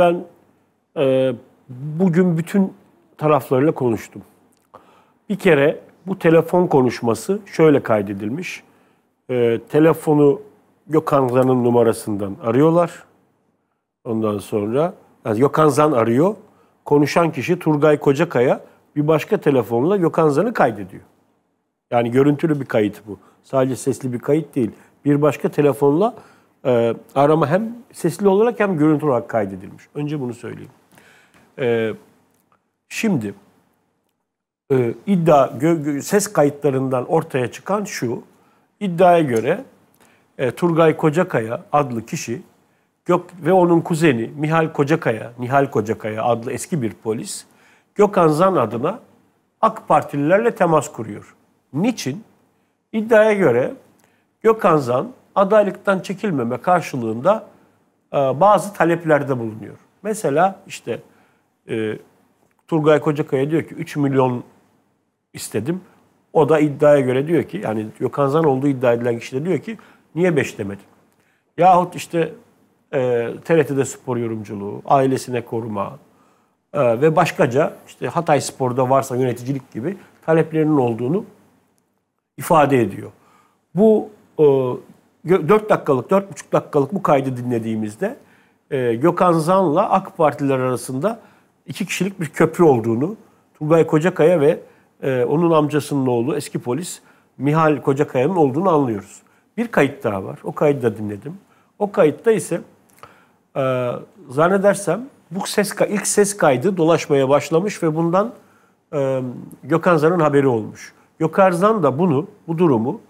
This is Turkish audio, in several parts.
Ben e, bugün bütün taraflarıyla konuştum. Bir kere bu telefon konuşması şöyle kaydedilmiş. E, telefonu Gökhan Zan'ın numarasından arıyorlar. Ondan sonra yani Gökhan Zan arıyor. Konuşan kişi Turgay Kocakaya bir başka telefonla Gökhan Zan'ı kaydediyor. Yani görüntülü bir kayıt bu. Sadece sesli bir kayıt değil. Bir başka telefonla e, arama hem sesli olarak hem görüntü olarak kaydedilmiş. Önce bunu söyleyeyim. E, şimdi e, iddia gö, gö, ses kayıtlarından ortaya çıkan şu. İddiaya göre e, Turgay Kocakaya adlı kişi Gök ve onun kuzeni Mihal Kocakaya, Nihal Kocakaya adlı eski bir polis Gökhan Zan adına AK Partililerle temas kuruyor. Niçin? İddiaya göre Gökhan Zan adaylıktan çekilmeme karşılığında e, bazı taleplerde bulunuyor. Mesela işte e, Turgay Kocakaya diyor ki 3 milyon istedim. O da iddiaya göre diyor ki yani Gökhan Zan olduğu iddia edilen kişi de diyor ki niye 5 demedin? Yahut işte e, TRT'de spor yorumculuğu, ailesine koruma e, ve başkaca işte Hatay Spor'da varsa yöneticilik gibi taleplerinin olduğunu ifade ediyor. Bu e, 4 dakikalık, 4,5 dakikalık bu kaydı dinlediğimizde e, Gökhan Zan'la AK Partiler arasında iki kişilik bir köprü olduğunu Turgay Kocakaya ve e, onun amcasının oğlu eski polis Mihal Kocakaya'nın olduğunu anlıyoruz. Bir kayıt daha var. O kaydı da dinledim. O kayıtta ise e, zannedersem bu ses ilk ses kaydı dolaşmaya başlamış ve bundan e, Gökhan Zan'ın haberi olmuş. Gökhan Zan da bunu, bu durumu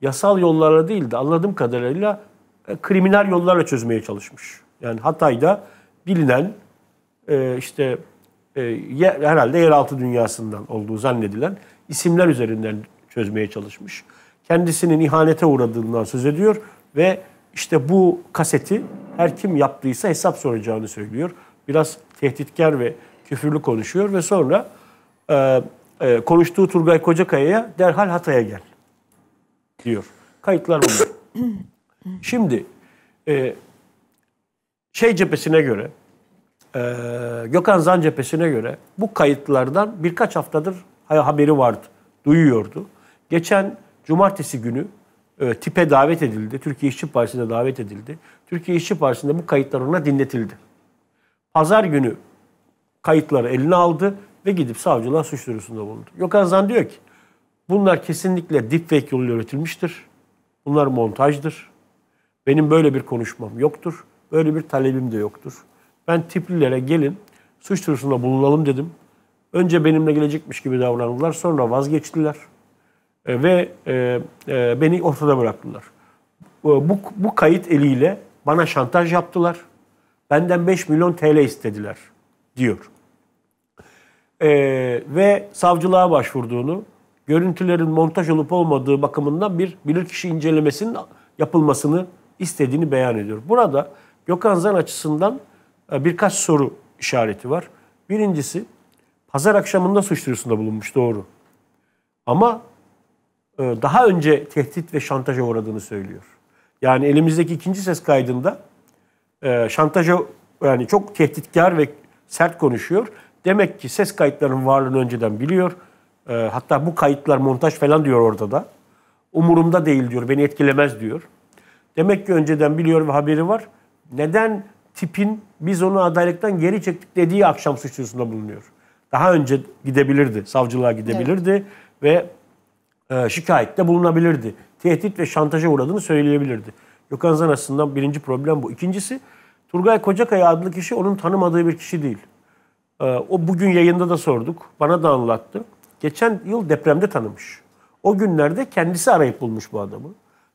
yasal yollarla değil de anladığım kadarıyla e, kriminal yollarla çözmeye çalışmış. Yani Hatay'da bilinen e, işte e, herhalde yeraltı dünyasından olduğu zannedilen isimler üzerinden çözmeye çalışmış. Kendisinin ihanete uğradığından söz ediyor ve işte bu kaseti her kim yaptıysa hesap soracağını söylüyor. Biraz tehditkar ve küfürlü konuşuyor ve sonra e, e, konuştuğu Turgay Kocakaya'ya derhal Hatay'a gel diyor. Kayıtlar bunlar. Şimdi e, şey cephesine göre e, Gökhan Zan cephesine göre bu kayıtlardan birkaç haftadır haberi vardı. Duyuyordu. Geçen cumartesi günü e, tipe davet edildi. Türkiye İşçi Partisi'ne davet edildi. Türkiye İşçi Partisi'nde bu kayıtlar ona dinletildi. Pazar günü kayıtları eline aldı ve gidip savcılığa suç duyurusunda bulundu. Gökhan Zan diyor ki Bunlar kesinlikle deepfake yoluyla üretilmiştir. Bunlar montajdır. Benim böyle bir konuşmam yoktur. Böyle bir talebim de yoktur. Ben tiplilere gelin suç duyurusunda bulunalım dedim. Önce benimle gelecekmiş gibi davrandılar. Sonra vazgeçtiler. E, ve e, e, beni ortada bıraktılar. E, bu, bu kayıt eliyle bana şantaj yaptılar. Benden 5 milyon TL istediler diyor. E, ve savcılığa başvurduğunu görüntülerin montaj olup olmadığı bakımından bir bilirkişi incelemesinin yapılmasını istediğini beyan ediyor. Burada Gökhan Zan açısından e, birkaç soru işareti var. Birincisi pazar akşamında suç duyurusunda bulunmuş doğru. Ama e, daha önce tehdit ve şantaja uğradığını söylüyor. Yani elimizdeki ikinci ses kaydında e, şantaja yani çok tehditkar ve sert konuşuyor. Demek ki ses kayıtlarının varlığını önceden biliyor e, hatta bu kayıtlar montaj falan diyor orada da. Umurumda değil diyor, beni etkilemez diyor. Demek ki önceden biliyor ve haberi var. Neden tipin biz onu adaylıktan geri çektik dediği akşam suçlusunda bulunuyor. Daha önce gidebilirdi, savcılığa gidebilirdi evet. ve e, şikayette bulunabilirdi. Tehdit ve şantaja uğradığını söyleyebilirdi. Gökhan Zan aslında birinci problem bu. İkincisi Turgay Kocakaya adlı kişi onun tanımadığı bir kişi değil. E, o bugün yayında da sorduk, bana da anlattı geçen yıl depremde tanımış. O günlerde kendisi arayıp bulmuş bu adamı.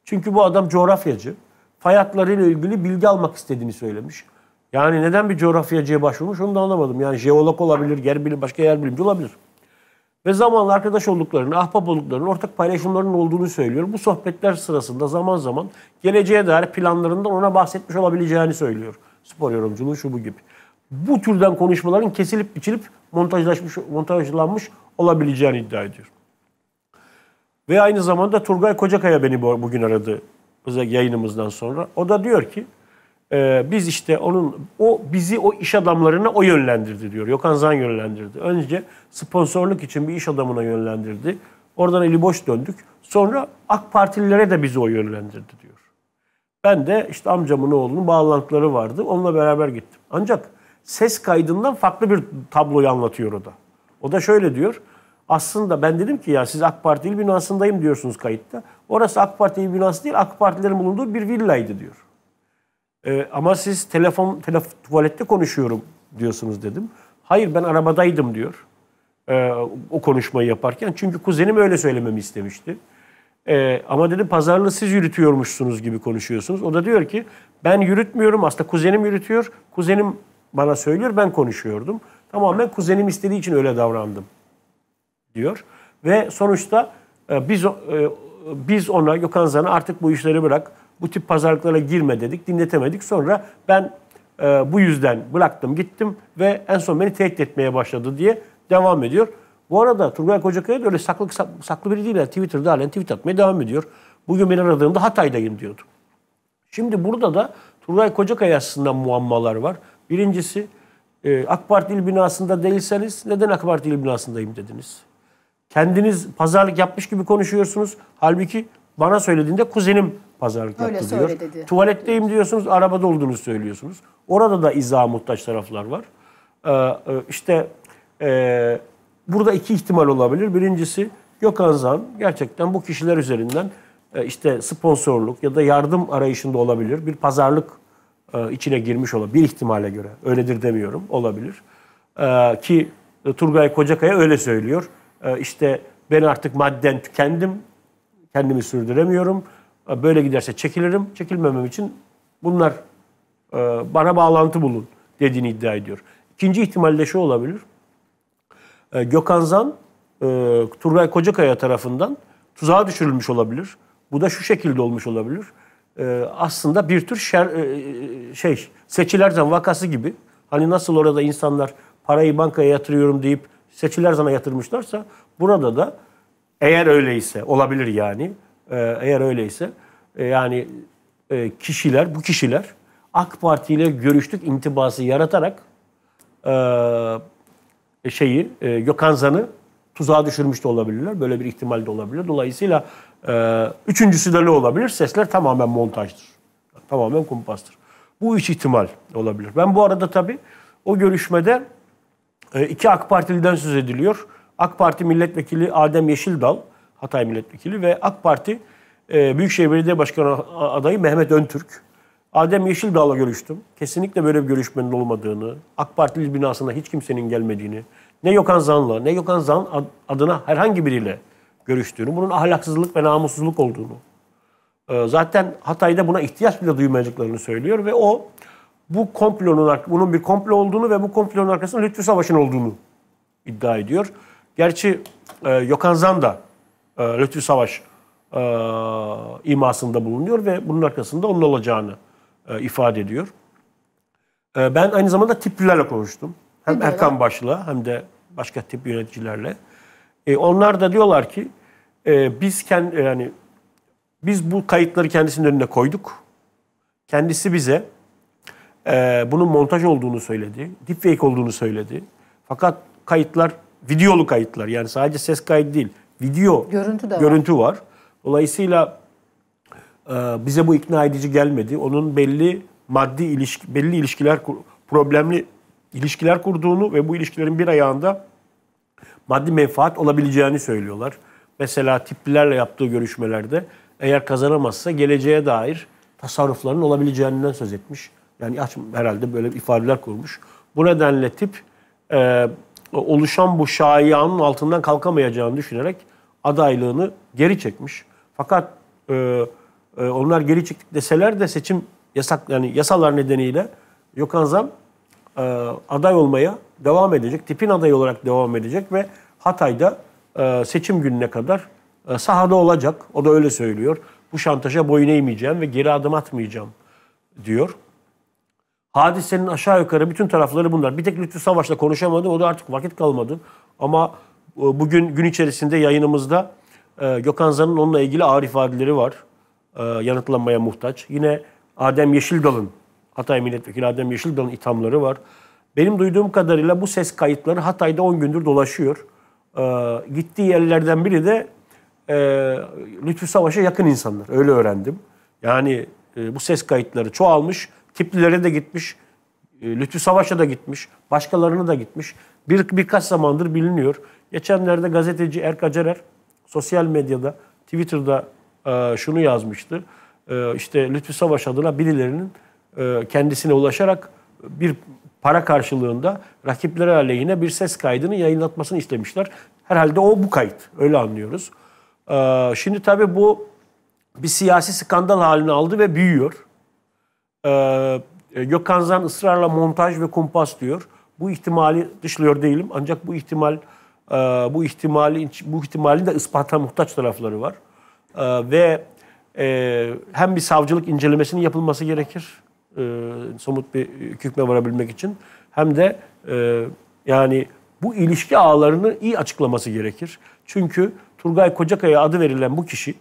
Çünkü bu adam coğrafyacı. Fay hatlarıyla ilgili bilgi almak istediğini söylemiş. Yani neden bir coğrafyacıya başvurmuş onu da anlamadım. Yani jeolog olabilir, yer bilim, başka yer bilimci olabilir. Ve zamanla arkadaş olduklarını, ahbap olduklarını, ortak paylaşımlarının olduğunu söylüyor. Bu sohbetler sırasında zaman zaman geleceğe dair planlarından ona bahsetmiş olabileceğini söylüyor. Spor yorumculuğu şu bu gibi. Bu türden konuşmaların kesilip biçilip montajlaşmış, montajlanmış olabileceğini iddia ediyor. Ve aynı zamanda Turgay Kocakaya beni bugün aradı yayınımızdan sonra. O da diyor ki e, biz işte onun o bizi o iş adamlarına o yönlendirdi diyor. Yokan Zan yönlendirdi. Önce sponsorluk için bir iş adamına yönlendirdi. Oradan eli boş döndük. Sonra AK Partililere de bizi o yönlendirdi diyor. Ben de işte amcamın oğlunun bağlantıları vardı. Onunla beraber gittim. Ancak ses kaydından farklı bir tabloyu anlatıyor o da. O da şöyle diyor. Aslında ben dedim ki ya siz AK Parti il binasındayım diyorsunuz kayıtta. Orası AK Parti il binası değil AK Partilerin bulunduğu bir villaydı diyor. Ee, ama siz telefon, telefon tuvalette konuşuyorum diyorsunuz dedim. Hayır ben arabadaydım diyor. Ee, o konuşmayı yaparken. Çünkü kuzenim öyle söylememi istemişti. Ee, ama dedim pazarlı siz yürütüyormuşsunuz gibi konuşuyorsunuz. O da diyor ki ben yürütmüyorum aslında kuzenim yürütüyor. Kuzenim bana söylüyor ben konuşuyordum. Tamamen kuzenim istediği için öyle davrandım diyor. Ve sonuçta e, biz e, biz ona Gökhan Zan'a artık bu işleri bırak bu tip pazarlıklara girme dedik dinletemedik. Sonra ben e, bu yüzden bıraktım gittim ve en son beni tehdit etmeye başladı diye devam ediyor. Bu arada Turgay Kocakaya da öyle saklı, saklı biri değil. Yani Twitter'da halen tweet atmaya devam ediyor. Bugün beni aradığında Hatay'dayım diyordu. Şimdi burada da Turgay Kocakaya aslında muammalar var. Birincisi e, AK Parti il binasında değilseniz neden AK Parti il binasındayım dediniz. Kendiniz pazarlık yapmış gibi konuşuyorsunuz. Halbuki bana söylediğinde kuzenim pazarlık Öyle yaptı diyor. Dedi. Tuvaletteyim diyorsunuz, arabada olduğunu söylüyorsunuz. Orada da izaha muhtaç taraflar var. Ee, işte e, burada iki ihtimal olabilir. Birincisi Gökhan Zan gerçekten bu kişiler üzerinden e, işte sponsorluk ya da yardım arayışında olabilir. Bir pazarlık e, içine girmiş olabilir. Bir ihtimale göre. Öyledir demiyorum. Olabilir. E, ki Turgay Kocakaya öyle söylüyor. E, işte ben artık madden tükendim. Kendimi sürdüremiyorum. E, böyle giderse çekilirim. Çekilmemem için bunlar bana bağlantı bulun dediğini iddia ediyor. İkinci ihtimal de şu olabilir. Gökhan Zan Turgay Kocakaya tarafından tuzağa düşürülmüş olabilir. Bu da şu şekilde olmuş olabilir e, aslında bir tür şer, e, şey seçilerzen vakası gibi hani nasıl orada insanlar parayı bankaya yatırıyorum deyip seçiler zaman yatırmışlarsa burada da eğer öyleyse olabilir yani e, eğer öyleyse e, yani e, kişiler bu kişiler AK Parti ile görüştük intibası yaratarak e, şeyi e, Gökhan Zan'ı tuzağa düşürmüş de olabilirler. Böyle bir ihtimal de olabilir. Dolayısıyla ee, üçüncüsü de ne olabilir? Sesler tamamen montajdır. Tamamen kumpastır. Bu üç ihtimal olabilir. Ben bu arada tabii o görüşmede e, iki AK Partiliden söz ediliyor. AK Parti Milletvekili Adem Yeşildal, Hatay Milletvekili ve AK Parti e, Büyükşehir Belediye Başkanı adayı Mehmet Öntürk. Adem Yeşildağ'la görüştüm. Kesinlikle böyle bir görüşmenin olmadığını, AK Partili binasında hiç kimsenin gelmediğini, ne yokan Zan'la ne yokan Zan adına herhangi biriyle görüştüğünü, bunun ahlaksızlık ve namussuzluk olduğunu, ee, zaten Hatay'da buna ihtiyaç bile duymayacaklarını söylüyor ve o bu komplonun, bunun bir komplo olduğunu ve bu komplonun arkasında Lütfü Savaş'ın olduğunu iddia ediyor. Gerçi e, Yokan Zan da e, Lütfü Savaş e, imasında bulunuyor ve bunun arkasında onun olacağını e, ifade ediyor. E, ben aynı zamanda tiplilerle konuştum. Hem Erkan Baş'la hem de başka tip yöneticilerle. E, onlar da diyorlar ki e, biz kend e, yani biz bu kayıtları kendisinin önüne koyduk. Kendisi bize e, bunun montaj olduğunu söyledi. Deepfake olduğunu söyledi. Fakat kayıtlar videolu kayıtlar yani sadece ses kaydı değil. Video görüntü de görüntü var. var. Dolayısıyla e, bize bu ikna edici gelmedi. Onun belli maddi ilişki belli ilişkiler problemli ilişkiler kurduğunu ve bu ilişkilerin bir ayağında maddi menfaat olabileceğini söylüyorlar. Mesela tiplilerle yaptığı görüşmelerde eğer kazanamazsa geleceğe dair tasarrufların olabileceğinden söz etmiş. Yani herhalde böyle ifadeler kurmuş. Bu nedenle tip e, oluşan bu şayianın altından kalkamayacağını düşünerek adaylığını geri çekmiş. Fakat e, e, onlar geri çektik deseler de seçim yasak yani yasalar nedeniyle Yokan Zam e, aday olmaya devam edecek. Tipin adayı olarak devam edecek ve Hatay'da e, seçim gününe kadar e, sahada olacak. O da öyle söylüyor. Bu şantaja boyun eğmeyeceğim ve geri adım atmayacağım diyor. Hadisenin aşağı yukarı bütün tarafları bunlar. Bir tek Lütfü Savaş'la konuşamadım. O da artık vakit kalmadı. Ama e, bugün gün içerisinde yayınımızda e, Gökhan Zan'ın onunla ilgili ağır ifadeleri var. E, yanıtlanmaya muhtaç. Yine Adem Yeşildal'ın, Hatay Milletvekili Adem Yeşildal'ın ithamları var. Benim duyduğum kadarıyla bu ses kayıtları Hatay'da 10 gündür dolaşıyor. Ee, gittiği yerlerden biri de e, Lütfü Savaş'a yakın insanlar. Öyle öğrendim. Yani e, bu ses kayıtları çoğalmış. Tiplilere de gitmiş. E, Lütfü Savaş'a da gitmiş. Başkalarına da gitmiş. Bir, birkaç zamandır biliniyor. Geçenlerde gazeteci Erk Acerer sosyal medyada, Twitter'da e, şunu yazmıştı. E, işte Lütfü Savaş adına birilerinin e, kendisine ulaşarak bir para karşılığında rakipleri aleyhine bir ses kaydını yayınlatmasını istemişler. Herhalde o bu kayıt. Öyle anlıyoruz. Ee, şimdi tabii bu bir siyasi skandal halini aldı ve büyüyor. Ee, Gökhan Zan ısrarla montaj ve kumpas diyor. Bu ihtimali dışlıyor değilim. Ancak bu ihtimal e, bu ihtimali bu ihtimalin de ispata muhtaç tarafları var. Ee, ve e, hem bir savcılık incelemesinin yapılması gerekir e, somut bir hükme varabilmek için hem de e, yani bu ilişki ağlarını iyi açıklaması gerekir. Çünkü Turgay Kocakaya adı verilen bu kişi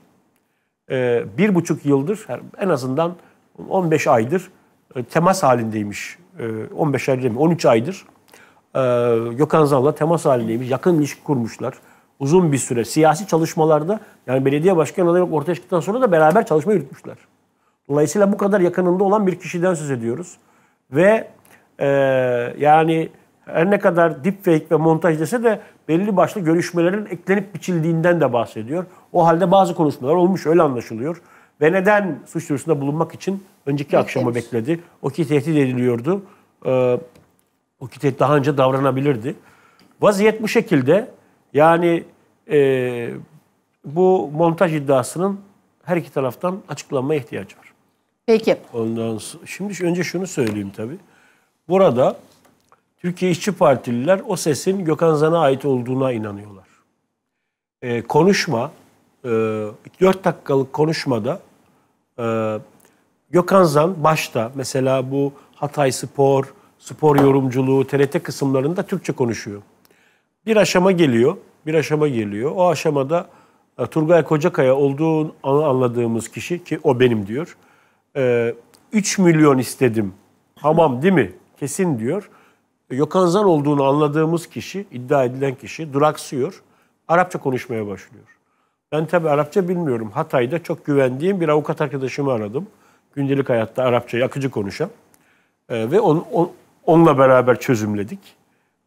e, bir buçuk yıldır en azından 15 aydır e, temas halindeymiş. E, 15 ay değil mi 13 aydır e, Gökhan Zan'la temas halindeymiş. Yakın ilişki kurmuşlar. Uzun bir süre siyasi çalışmalarda yani belediye başkanı olarak ortaya çıktıktan sonra da beraber çalışma yürütmüşler. Dolayısıyla bu kadar yakınında olan bir kişiden söz ediyoruz. Ve e, yani her ne kadar deepfake ve montaj dese de belli başlı görüşmelerin eklenip biçildiğinden de bahsediyor. O halde bazı konuşmalar olmuş öyle anlaşılıyor. Ve neden suç duyurusunda bulunmak için önceki Beklemiş. akşamı bekledi. O ki tehdit ediliyordu. Ee, o ki tehdit daha önce davranabilirdi. Vaziyet bu şekilde. Yani e, bu montaj iddiasının her iki taraftan açıklanmaya ihtiyacı var. Peki. Ondan sonra, şimdi önce şunu söyleyeyim tabii. Burada Türkiye İşçi Partililer o sesin Gökhan Zan'a ait olduğuna inanıyorlar. Ee, konuşma, e, 4 dakikalık konuşmada e, Gökhan Zan başta mesela bu Hatay Spor, spor yorumculuğu, TRT kısımlarında Türkçe konuşuyor. Bir aşama geliyor, bir aşama geliyor. O aşamada e, Turgay Kocakaya olduğunu anladığımız kişi ki o benim diyor e, ee, 3 milyon istedim. Tamam değil mi? Kesin diyor. Yokanzan olduğunu anladığımız kişi, iddia edilen kişi duraksıyor. Arapça konuşmaya başlıyor. Ben tabii Arapça bilmiyorum. Hatay'da çok güvendiğim bir avukat arkadaşımı aradım. Gündelik hayatta Arapça yakıcı konuşan. E, ve on, on, onunla beraber çözümledik.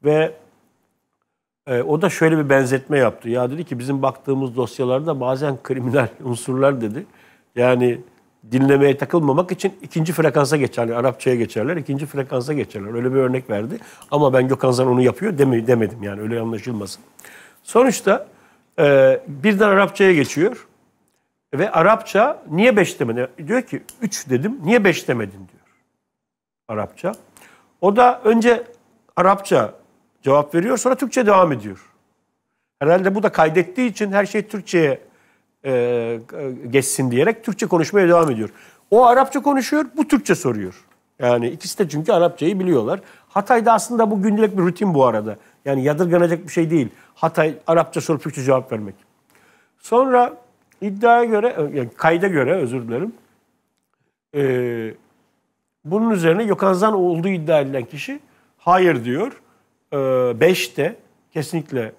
Ve e, o da şöyle bir benzetme yaptı. Ya dedi ki bizim baktığımız dosyalarda bazen kriminal unsurlar dedi. Yani dinlemeye takılmamak için ikinci frekansa geçerler. Arapçaya geçerler, ikinci frekansa geçerler. Öyle bir örnek verdi. Ama ben Gökhan onu yapıyor demedim yani öyle anlaşılmasın. Sonuçta e, birden Arapçaya geçiyor. Ve Arapça niye beş demedin? Diyor ki üç dedim, niye beş demedin diyor. Arapça. O da önce Arapça cevap veriyor, sonra Türkçe devam ediyor. Herhalde bu da kaydettiği için her şey Türkçe'ye e, e, geçsin diyerek Türkçe konuşmaya devam ediyor. O Arapça konuşuyor, bu Türkçe soruyor. Yani ikisi de çünkü Arapçayı biliyorlar. Hatay'da aslında bu gündelik bir rutin bu arada. Yani yadırganacak bir şey değil. Hatay Arapça sorup Türkçe cevap vermek. Sonra iddiaya göre, e, yani kayda göre özür dilerim. Ee, bunun üzerine Yokanzan olduğu iddia edilen kişi hayır diyor. E, beş de kesinlikle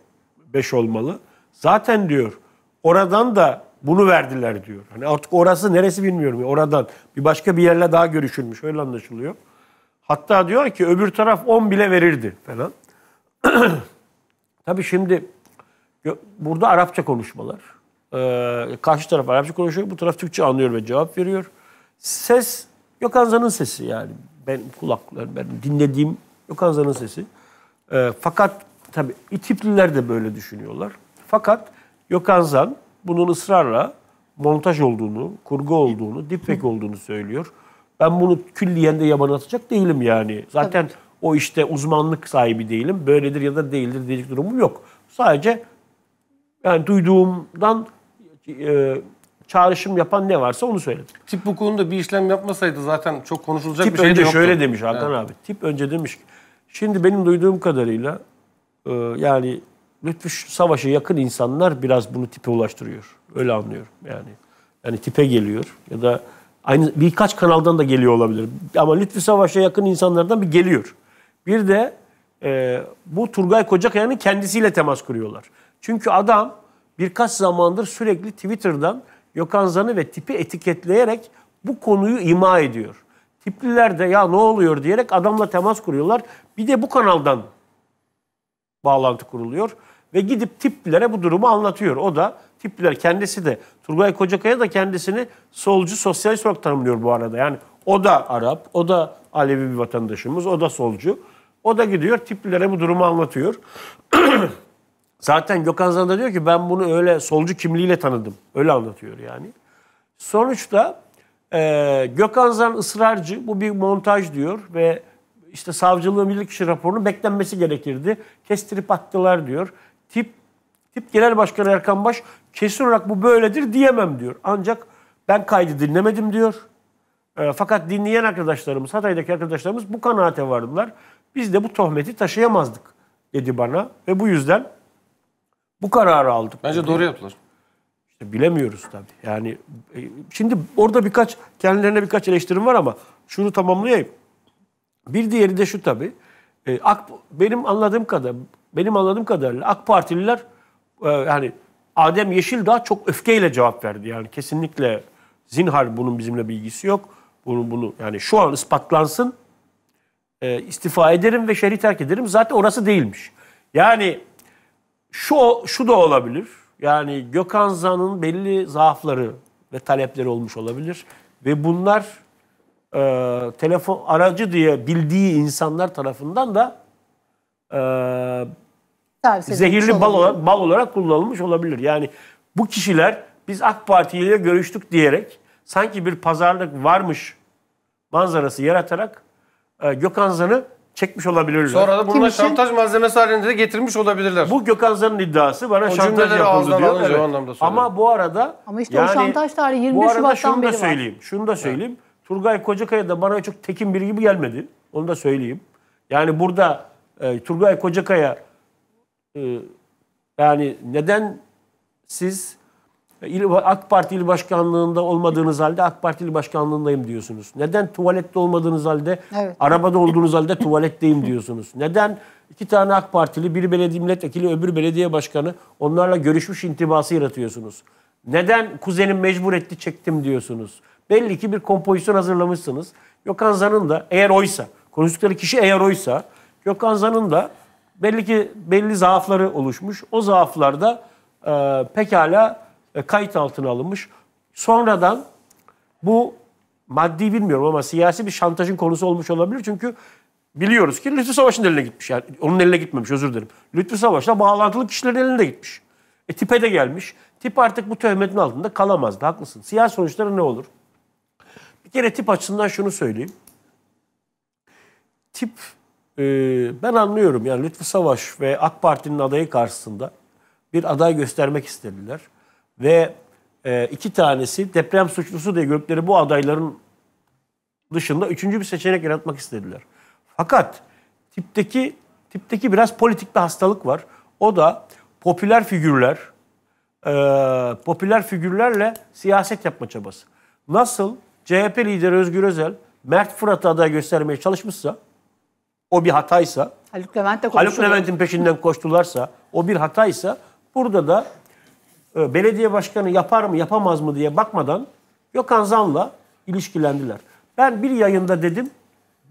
beş olmalı. Zaten diyor Oradan da bunu verdiler diyor. Hani artık orası neresi bilmiyorum. Oradan bir başka bir yerle daha görüşülmüş. Öyle anlaşılıyor. Hatta diyor ki öbür taraf 10 bile verirdi falan. Tabii şimdi burada Arapça konuşmalar. Ee, karşı taraf Arapça konuşuyor. Bu taraf Türkçe anlıyor ve cevap veriyor. Ses Gökhanza'nın sesi yani. Ben kulaklarım, ben dinlediğim Gökhanza'nın sesi. Ee, fakat tabii İtipliler de böyle düşünüyorlar. Fakat Gökhan Zan bunun ısrarla montaj olduğunu, kurgu olduğunu, dipfek olduğunu söylüyor. Ben bunu külliyen de yaban atacak değilim yani. Zaten Tabii. o işte uzmanlık sahibi değilim. Böyledir ya da değildir diyecek durumum yok. Sadece yani duyduğumdan e, çağrışım yapan ne varsa onu söyledim. Tip bu konuda bir işlem yapmasaydı zaten çok konuşulacak tip bir şey de yoktu. Tip önce şöyle demiş Hakan evet. abi. Tip önce demiş ki, şimdi benim duyduğum kadarıyla e, yani Lütfü Savaş'a yakın insanlar biraz bunu tipe ulaştırıyor. Öyle anlıyorum yani. Yani tipe geliyor ya da aynı birkaç kanaldan da geliyor olabilir. Ama Lütfü Savaş'a yakın insanlardan bir geliyor. Bir de e, bu Turgay Kocakaya'nın kendisiyle temas kuruyorlar. Çünkü adam birkaç zamandır sürekli Twitter'dan Gökhan Zan'ı ve tipi etiketleyerek bu konuyu ima ediyor. Tipliler de ya ne oluyor diyerek adamla temas kuruyorlar. Bir de bu kanaldan bağlantı kuruluyor ve gidip tiplilere bu durumu anlatıyor. O da tipliler kendisi de Turgay Kocakaya da kendisini solcu sosyalist olarak tanımlıyor bu arada. Yani o da Arap, o da Alevi bir vatandaşımız, o da solcu. O da gidiyor tiplilere bu durumu anlatıyor. Zaten Gökhan Zan da diyor ki ben bunu öyle solcu kimliğiyle tanıdım. Öyle anlatıyor yani. Sonuçta e, Gökhan Zan ısrarcı bu bir montaj diyor ve işte savcılığın bilirkişi raporunu beklenmesi gerekirdi. Kestirip attılar diyor. Tip Tip Genel Başkanı Erkan Baş kesin olarak bu böyledir diyemem diyor. Ancak ben kaydı dinlemedim diyor. E, fakat dinleyen arkadaşlarımız, Hatay'daki arkadaşlarımız bu kanaate vardılar. Biz de bu tohmeti taşıyamazdık dedi bana ve bu yüzden bu kararı aldık. Bence doğru yaptılar. İşte bilemiyoruz tabii. Yani e, şimdi orada birkaç kendilerine birkaç eleştirim var ama şunu tamamlayayım. Bir diğeri de şu tabii. E, AK, benim anladığım kadar benim anladığım kadarıyla AK Partililer e, yani Adem Yeşil daha çok öfkeyle cevap verdi. Yani kesinlikle zinhar bunun bizimle bilgisi yok. Bunu bunu yani şu an ispatlansın. E, istifa ederim ve şehri terk ederim. Zaten orası değilmiş. Yani şu şu da olabilir. Yani Gökhan Zan'ın belli zaafları ve talepleri olmuş olabilir ve bunlar e, telefon aracı diye bildiği insanlar tarafından da e, zehirli bal olarak, bal olarak kullanılmış olabilir. Yani bu kişiler biz AK Parti ile görüştük diyerek sanki bir pazarlık varmış manzarası yaratarak e, Gökhan Zan'ı çekmiş olabilirler. Sonra da bunlar şantaj malzemesi halinde de getirmiş olabilirler. Bu Gökhan Zan'ın iddiası bana o şantaj yapıldı diyor. Evet. Ama bu arada Ama işte yani, o şantaj tarihi 23 Şubat'tan beri var. Bu arada şunu da söyleyeyim. Şunu da söyleyeyim. Evet. Turgay Kocakaya da bana çok tekin biri gibi gelmedi. Onu da söyleyeyim. Yani burada e, Turgay Kocakaya e, yani neden siz İl, AK Parti il başkanlığında olmadığınız halde AK Parti il başkanlığındayım diyorsunuz. Neden tuvalette olmadığınız halde, evet. arabada olduğunuz halde tuvaletteyim diyorsunuz. Neden iki tane AK Partili, bir belediye milletvekili, öbür belediye başkanı onlarla görüşmüş intibası yaratıyorsunuz. Neden kuzenim mecbur etti çektim diyorsunuz. Belli ki bir kompozisyon hazırlamışsınız. Gökhan Zan'ın da eğer oysa, konuştukları kişi eğer oysa, Gökhan Zan'ın da belli ki belli zaafları oluşmuş. O zaaflarda e, pekala e, kayıt altına alınmış. Sonradan bu maddi bilmiyorum ama siyasi bir şantajın konusu olmuş olabilir. Çünkü biliyoruz ki Lütfü Savaş'ın eline gitmiş. Yani onun eline gitmemiş özür dilerim. Lütfü Savaş'la bağlantılı kişilerin eline gitmiş. E tipe de gelmiş. Tip artık bu töhmetin altında kalamazdı. Haklısın. Siyasi sonuçları ne olur? Bir kere tip açısından şunu söyleyeyim. Tip e, ben anlıyorum yani Lütfü Savaş ve AK Parti'nin adayı karşısında bir aday göstermek istediler. Ve e, iki tanesi deprem suçlusu diye grupları bu adayların dışında üçüncü bir seçenek yaratmak istediler. Fakat tipteki tipteki biraz politik bir hastalık var. O da popüler figürler, e, popüler figürlerle siyaset yapma çabası. Nasıl CHP lideri Özgür Özel Mert Fırat'ı aday göstermeye çalışmışsa o bir hataysa Haluk Levent Haluk Levent'in peşinden koştularsa o bir hataysa burada da e, belediye başkanı yapar mı yapamaz mı diye bakmadan Gökhan Zan'la ilişkilendiler. Ben bir yayında dedim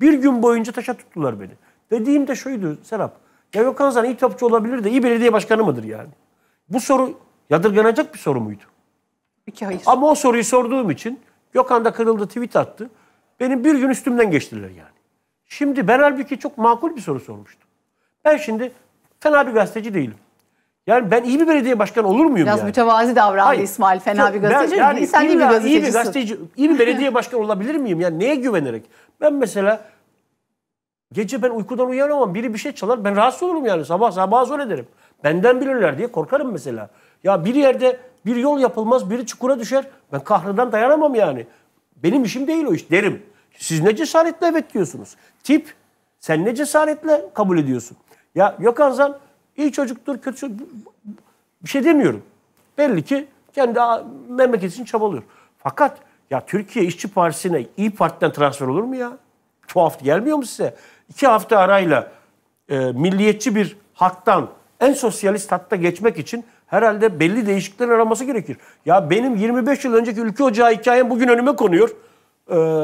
bir gün boyunca taşa tuttular beni. Dediğim de şuydu Serap. Ya Gökhan Zan iyi topçu olabilir de iyi belediye başkanı mıdır yani? Bu soru yadırganacak bir soru muydu? hayır. Ama o soruyu sorduğum için Yok anda kırıldı tweet attı. Benim bir gün üstümden geçtiler yani. Şimdi ben halbuki çok makul bir soru sormuştum. Ben şimdi fena bir gazeteci değilim. Yani ben iyi bir belediye başkanı olur muyum Biraz yani? mütevazi davrandı Hayır. İsmail. Fena bir gazeteci ben, yani Sen iyi, bir gazetecisin. İyi bir gazeteci, iyi bir belediye başkanı olabilir miyim? Yani neye güvenerek? Ben mesela gece ben uykudan uyanamam. Biri bir şey çalar ben rahatsız olurum yani. Sabah sabah zor ederim. Benden bilirler diye korkarım mesela. Ya bir yerde bir yol yapılmaz, biri çukura düşer. Ben kahreden dayanamam yani. Benim işim değil o iş derim. Siz ne cesaretle evet diyorsunuz. Tip sen ne cesaretle kabul ediyorsun. Ya yok Zan iyi çocuktur, kötü çocuk. Bir şey demiyorum. Belli ki kendi memleket için çabalıyor. Fakat ya Türkiye İşçi Partisi'ne İyi Parti'den transfer olur mu ya? Tuhaf gelmiyor mu size? İki hafta arayla e, milliyetçi bir haktan en sosyalist hatta geçmek için herhalde belli değişiklikler araması gerekir. Ya benim 25 yıl önceki ülke ocağı hikayem bugün önüme konuyor. Ee,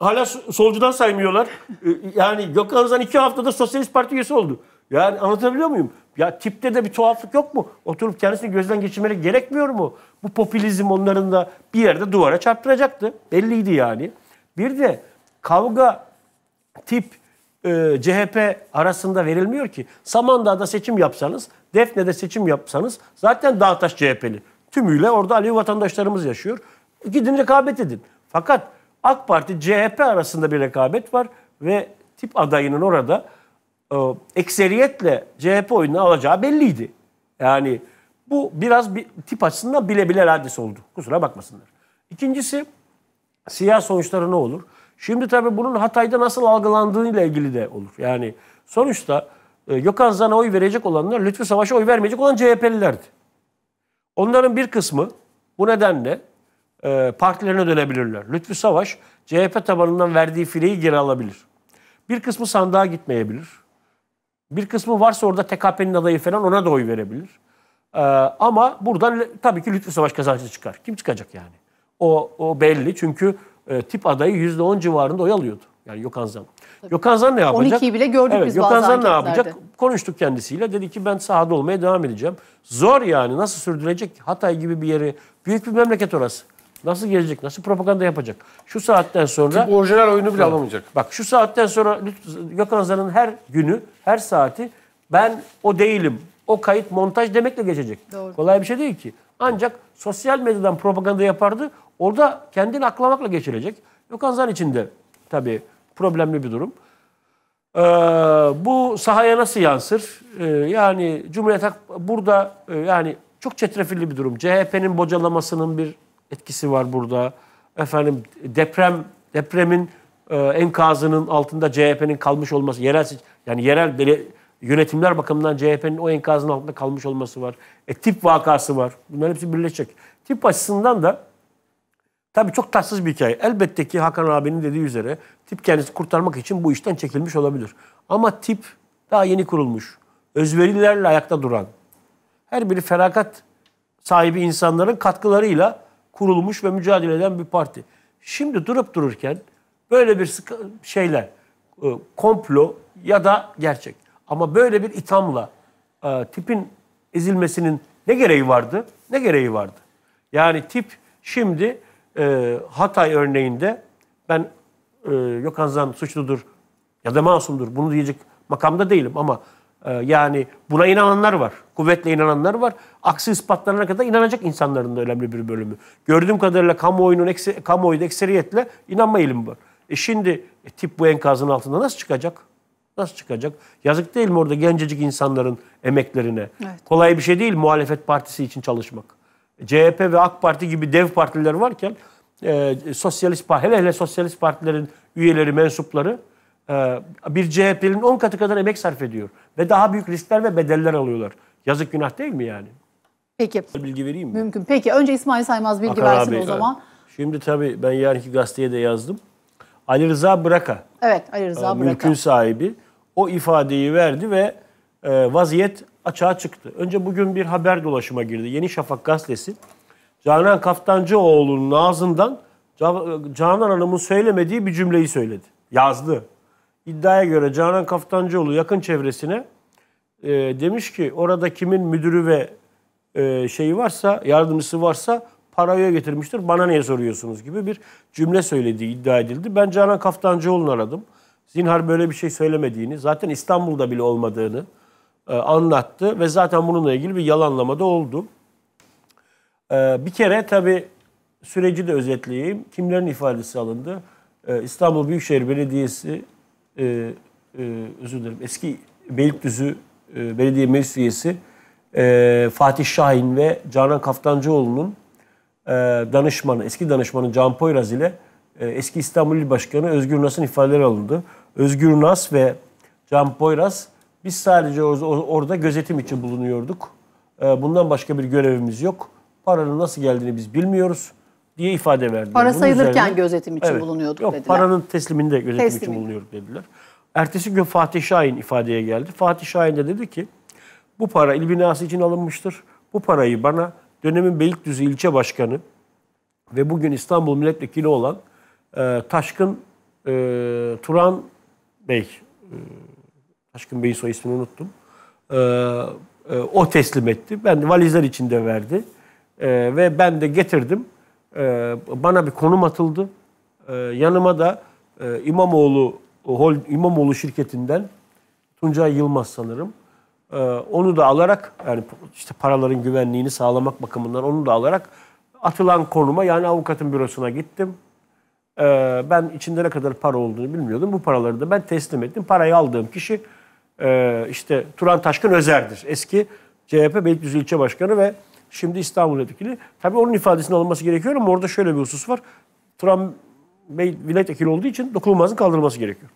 hala solcudan saymıyorlar. Ee, yani Gökhan Özen iki haftada Sosyalist Parti üyesi oldu. Yani anlatabiliyor muyum? Ya tipte de bir tuhaflık yok mu? Oturup kendisini gözden geçirmeleri gerekmiyor mu? Bu popülizm onların da bir yerde duvara çarptıracaktı. Belliydi yani. Bir de kavga, tip, e, CHP arasında verilmiyor ki. Samandağ'da seçim yapsanız, Defne'de seçim yapsanız zaten Dağtaş CHP'li. Tümüyle orada Alevi vatandaşlarımız yaşıyor. Gidin rekabet edin. Fakat AK Parti CHP arasında bir rekabet var ve tip adayının orada e, ekseriyetle CHP oyunu alacağı belliydi. Yani bu biraz bir tip açısından bile bile hadis oldu. Kusura bakmasınlar. İkincisi siyah sonuçları ne olur? Şimdi tabii bunun Hatay'da nasıl algılandığıyla ilgili de olur. Yani sonuçta e, Gökhan Zan'a oy verecek olanlar Lütfü Savaş'a oy vermeyecek olan CHP'lilerdi. Onların bir kısmı bu nedenle e, partilerine dönebilirler. Lütfü Savaş CHP tabanından verdiği fileyi geri alabilir. Bir kısmı sandığa gitmeyebilir. Bir kısmı varsa orada TKP'nin adayı falan ona da oy verebilir. Ee, ama buradan tabii ki Lütfü Savaş kazancı çıkar. Kim çıkacak yani? O, o belli çünkü e, tip adayı yüzde on civarında oy alıyordu. Yani Gökhan Zan. Tabii. Zan ne yapacak? 12'yi bile gördük evet, biz Gökhan Zan ne yapacak? Konuştuk kendisiyle. Dedi ki ben sahada olmaya devam edeceğim. Zor yani. Nasıl sürdürecek? Hatay gibi bir yeri. Büyük bir memleket orası. Nasıl gelecek? Nasıl propaganda yapacak? Şu saatten sonra... Tip orijinal oyunu bile alamayacak. Bak şu saatten sonra Gökhan Zan'ın her günü, her saati ben o değilim, o kayıt montaj demekle geçecek. Doğru. Kolay bir şey değil ki. Ancak sosyal medyadan propaganda yapardı. Orada kendini aklamakla geçirecek. Gökhan Zan için de tabii problemli bir durum. Ee, bu sahaya nasıl yansır? Ee, yani Cumhuriyet Halk burada e, yani çok çetrefilli bir durum. CHP'nin bocalamasının bir etkisi var burada. Efendim deprem depremin e, enkazının altında CHP'nin kalmış olması yerel yani yerel beli, Yönetimler bakımından CHP'nin o enkazın altında kalmış olması var. E, tip vakası var. Bunların hepsi birleşecek. Tip açısından da tabii çok tatsız bir hikaye. Elbette ki Hakan abinin dediği üzere tip kendisi kurtarmak için bu işten çekilmiş olabilir. Ama tip daha yeni kurulmuş. Özverilerle ayakta duran. Her biri ferakat sahibi insanların katkılarıyla kurulmuş ve mücadele eden bir parti. Şimdi durup dururken böyle bir şeyler e, komplo ya da gerçek. Ama böyle bir ithamla e, tipin ezilmesinin ne gereği vardı? Ne gereği vardı? Yani tip şimdi e, Hatay örneğinde ben e, Yokanzan suçludur ya da masumdur bunu diyecek makamda değilim ama e, yani buna inananlar var. Kuvvetle inananlar var. Aksi ispatlarına kadar inanacak insanların da önemli bir bölümü. Gördüğüm kadarıyla kamuoyunun ekse, kamuoyda ekseriyetle inanma eğilimi var. E şimdi e, tip bu enkazın altında nasıl çıkacak? Nasıl çıkacak? Yazık değil mi orada gencecik insanların emeklerine? Evet. Kolay bir şey değil muhalefet partisi için çalışmak. CHP ve AK Parti gibi dev partiler varken e, sosyalist hele hele sosyalist partilerin üyeleri, mensupları e, bir CHP'nin 10 katı kadar emek sarf ediyor. Ve daha büyük riskler ve bedeller alıyorlar. Yazık günah değil mi yani? Peki. Bilgi vereyim mi? Mümkün. Peki önce İsmail Saymaz bilgi Akar versin abi, o zaman. Evet. Şimdi tabii ben yarınki gazeteye de yazdım. Ali Rıza Bıraka. Evet Ali Rıza Bıraka. Mümkün sahibi o ifadeyi verdi ve e, vaziyet açığa çıktı. Önce bugün bir haber dolaşıma girdi. Yeni Şafak gazetesi. Canan Kaftancıoğlu'nun ağzından e, Canan Hanım'ın söylemediği bir cümleyi söyledi. Yazdı. İddiaya göre Canan Kaftancıoğlu yakın çevresine e, demiş ki orada kimin müdürü ve e, şeyi varsa, yardımcısı varsa paraya getirmiştir. Bana niye soruyorsunuz gibi bir cümle söylediği iddia edildi. Ben Canan Kaftancıoğlu'nu aradım zinhar böyle bir şey söylemediğini, zaten İstanbul'da bile olmadığını e, anlattı ve zaten bununla ilgili bir yalanlama da oldu. E, bir kere tabii süreci de özetleyeyim. Kimlerin ifadesi alındı? E, İstanbul Büyükşehir Belediyesi, e, e, özür dilerim, eski Beylikdüzü e, Belediye Meclis Üyesi e, Fatih Şahin ve Canan Kaftancıoğlu'nun e, danışmanı, eski danışmanı Can Poyraz ile ee, eski İstanbul İl Başkanı Özgür Nas'ın ifadeleri alındı. Özgür Nas ve Can Poyraz biz sadece orada gözetim için bulunuyorduk. Ee, bundan başka bir görevimiz yok. Paranın nasıl geldiğini biz bilmiyoruz diye ifade verdiler. Para Bunun sayılırken üzerine, gözetim için evet, bulunuyorduk yok, dediler. Paranın tesliminde gözetim Teslimini. için bulunuyorduk dediler. Ertesi gün Fatih Şahin ifadeye geldi. Fatih Şahin de dedi ki bu para il binası için alınmıştır. Bu parayı bana dönemin Beylikdüzü ilçe başkanı ve bugün İstanbul milletvekili olan ee, Taşkın e, Turan Bey, e, Taşkın Bey'in soy ismini unuttum. E, e, o teslim etti. Ben valizler içinde verdi. E, ve ben de getirdim. E, bana bir konum atıldı. E, yanıma da e, İmamoğlu Hol, İmamoğlu şirketinden Tuncay Yılmaz sanırım. E, onu da alarak yani işte paraların güvenliğini sağlamak bakımından onu da alarak atılan konuma yani avukatın bürosuna gittim. Ee, ben içinde ne kadar para olduğunu bilmiyordum. Bu paraları da ben teslim ettim. Parayı aldığım kişi e, işte Turan Taşkın Özer'dir. Eski CHP Beylikdüzü ilçe başkanı ve şimdi İstanbul vekili. Tabii onun ifadesini alınması gerekiyor ama orada şöyle bir husus var. Turan Bey vilayet vekili olduğu için dokunulmazın kaldırılması gerekiyor.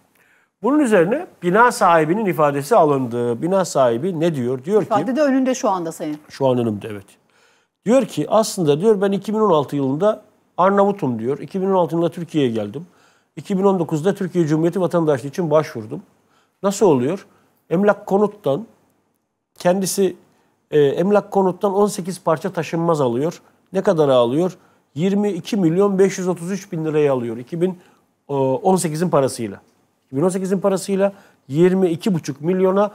Bunun üzerine bina sahibinin ifadesi alındı. Bina sahibi ne diyor? Diyor İfade ki... İfade de önünde şu anda senin. Şu an önümde evet. Diyor ki aslında diyor ben 2016 yılında Arnavutum diyor. 2016 Türkiye'ye geldim. 2019'da Türkiye Cumhuriyeti vatandaşlığı için başvurdum. Nasıl oluyor? Emlak konuttan kendisi e, emlak konuttan 18 parça taşınmaz alıyor. Ne kadara alıyor? 22 milyon 533 bin liraya alıyor. 2018'in parasıyla. 2018'in parasıyla 22,5 milyona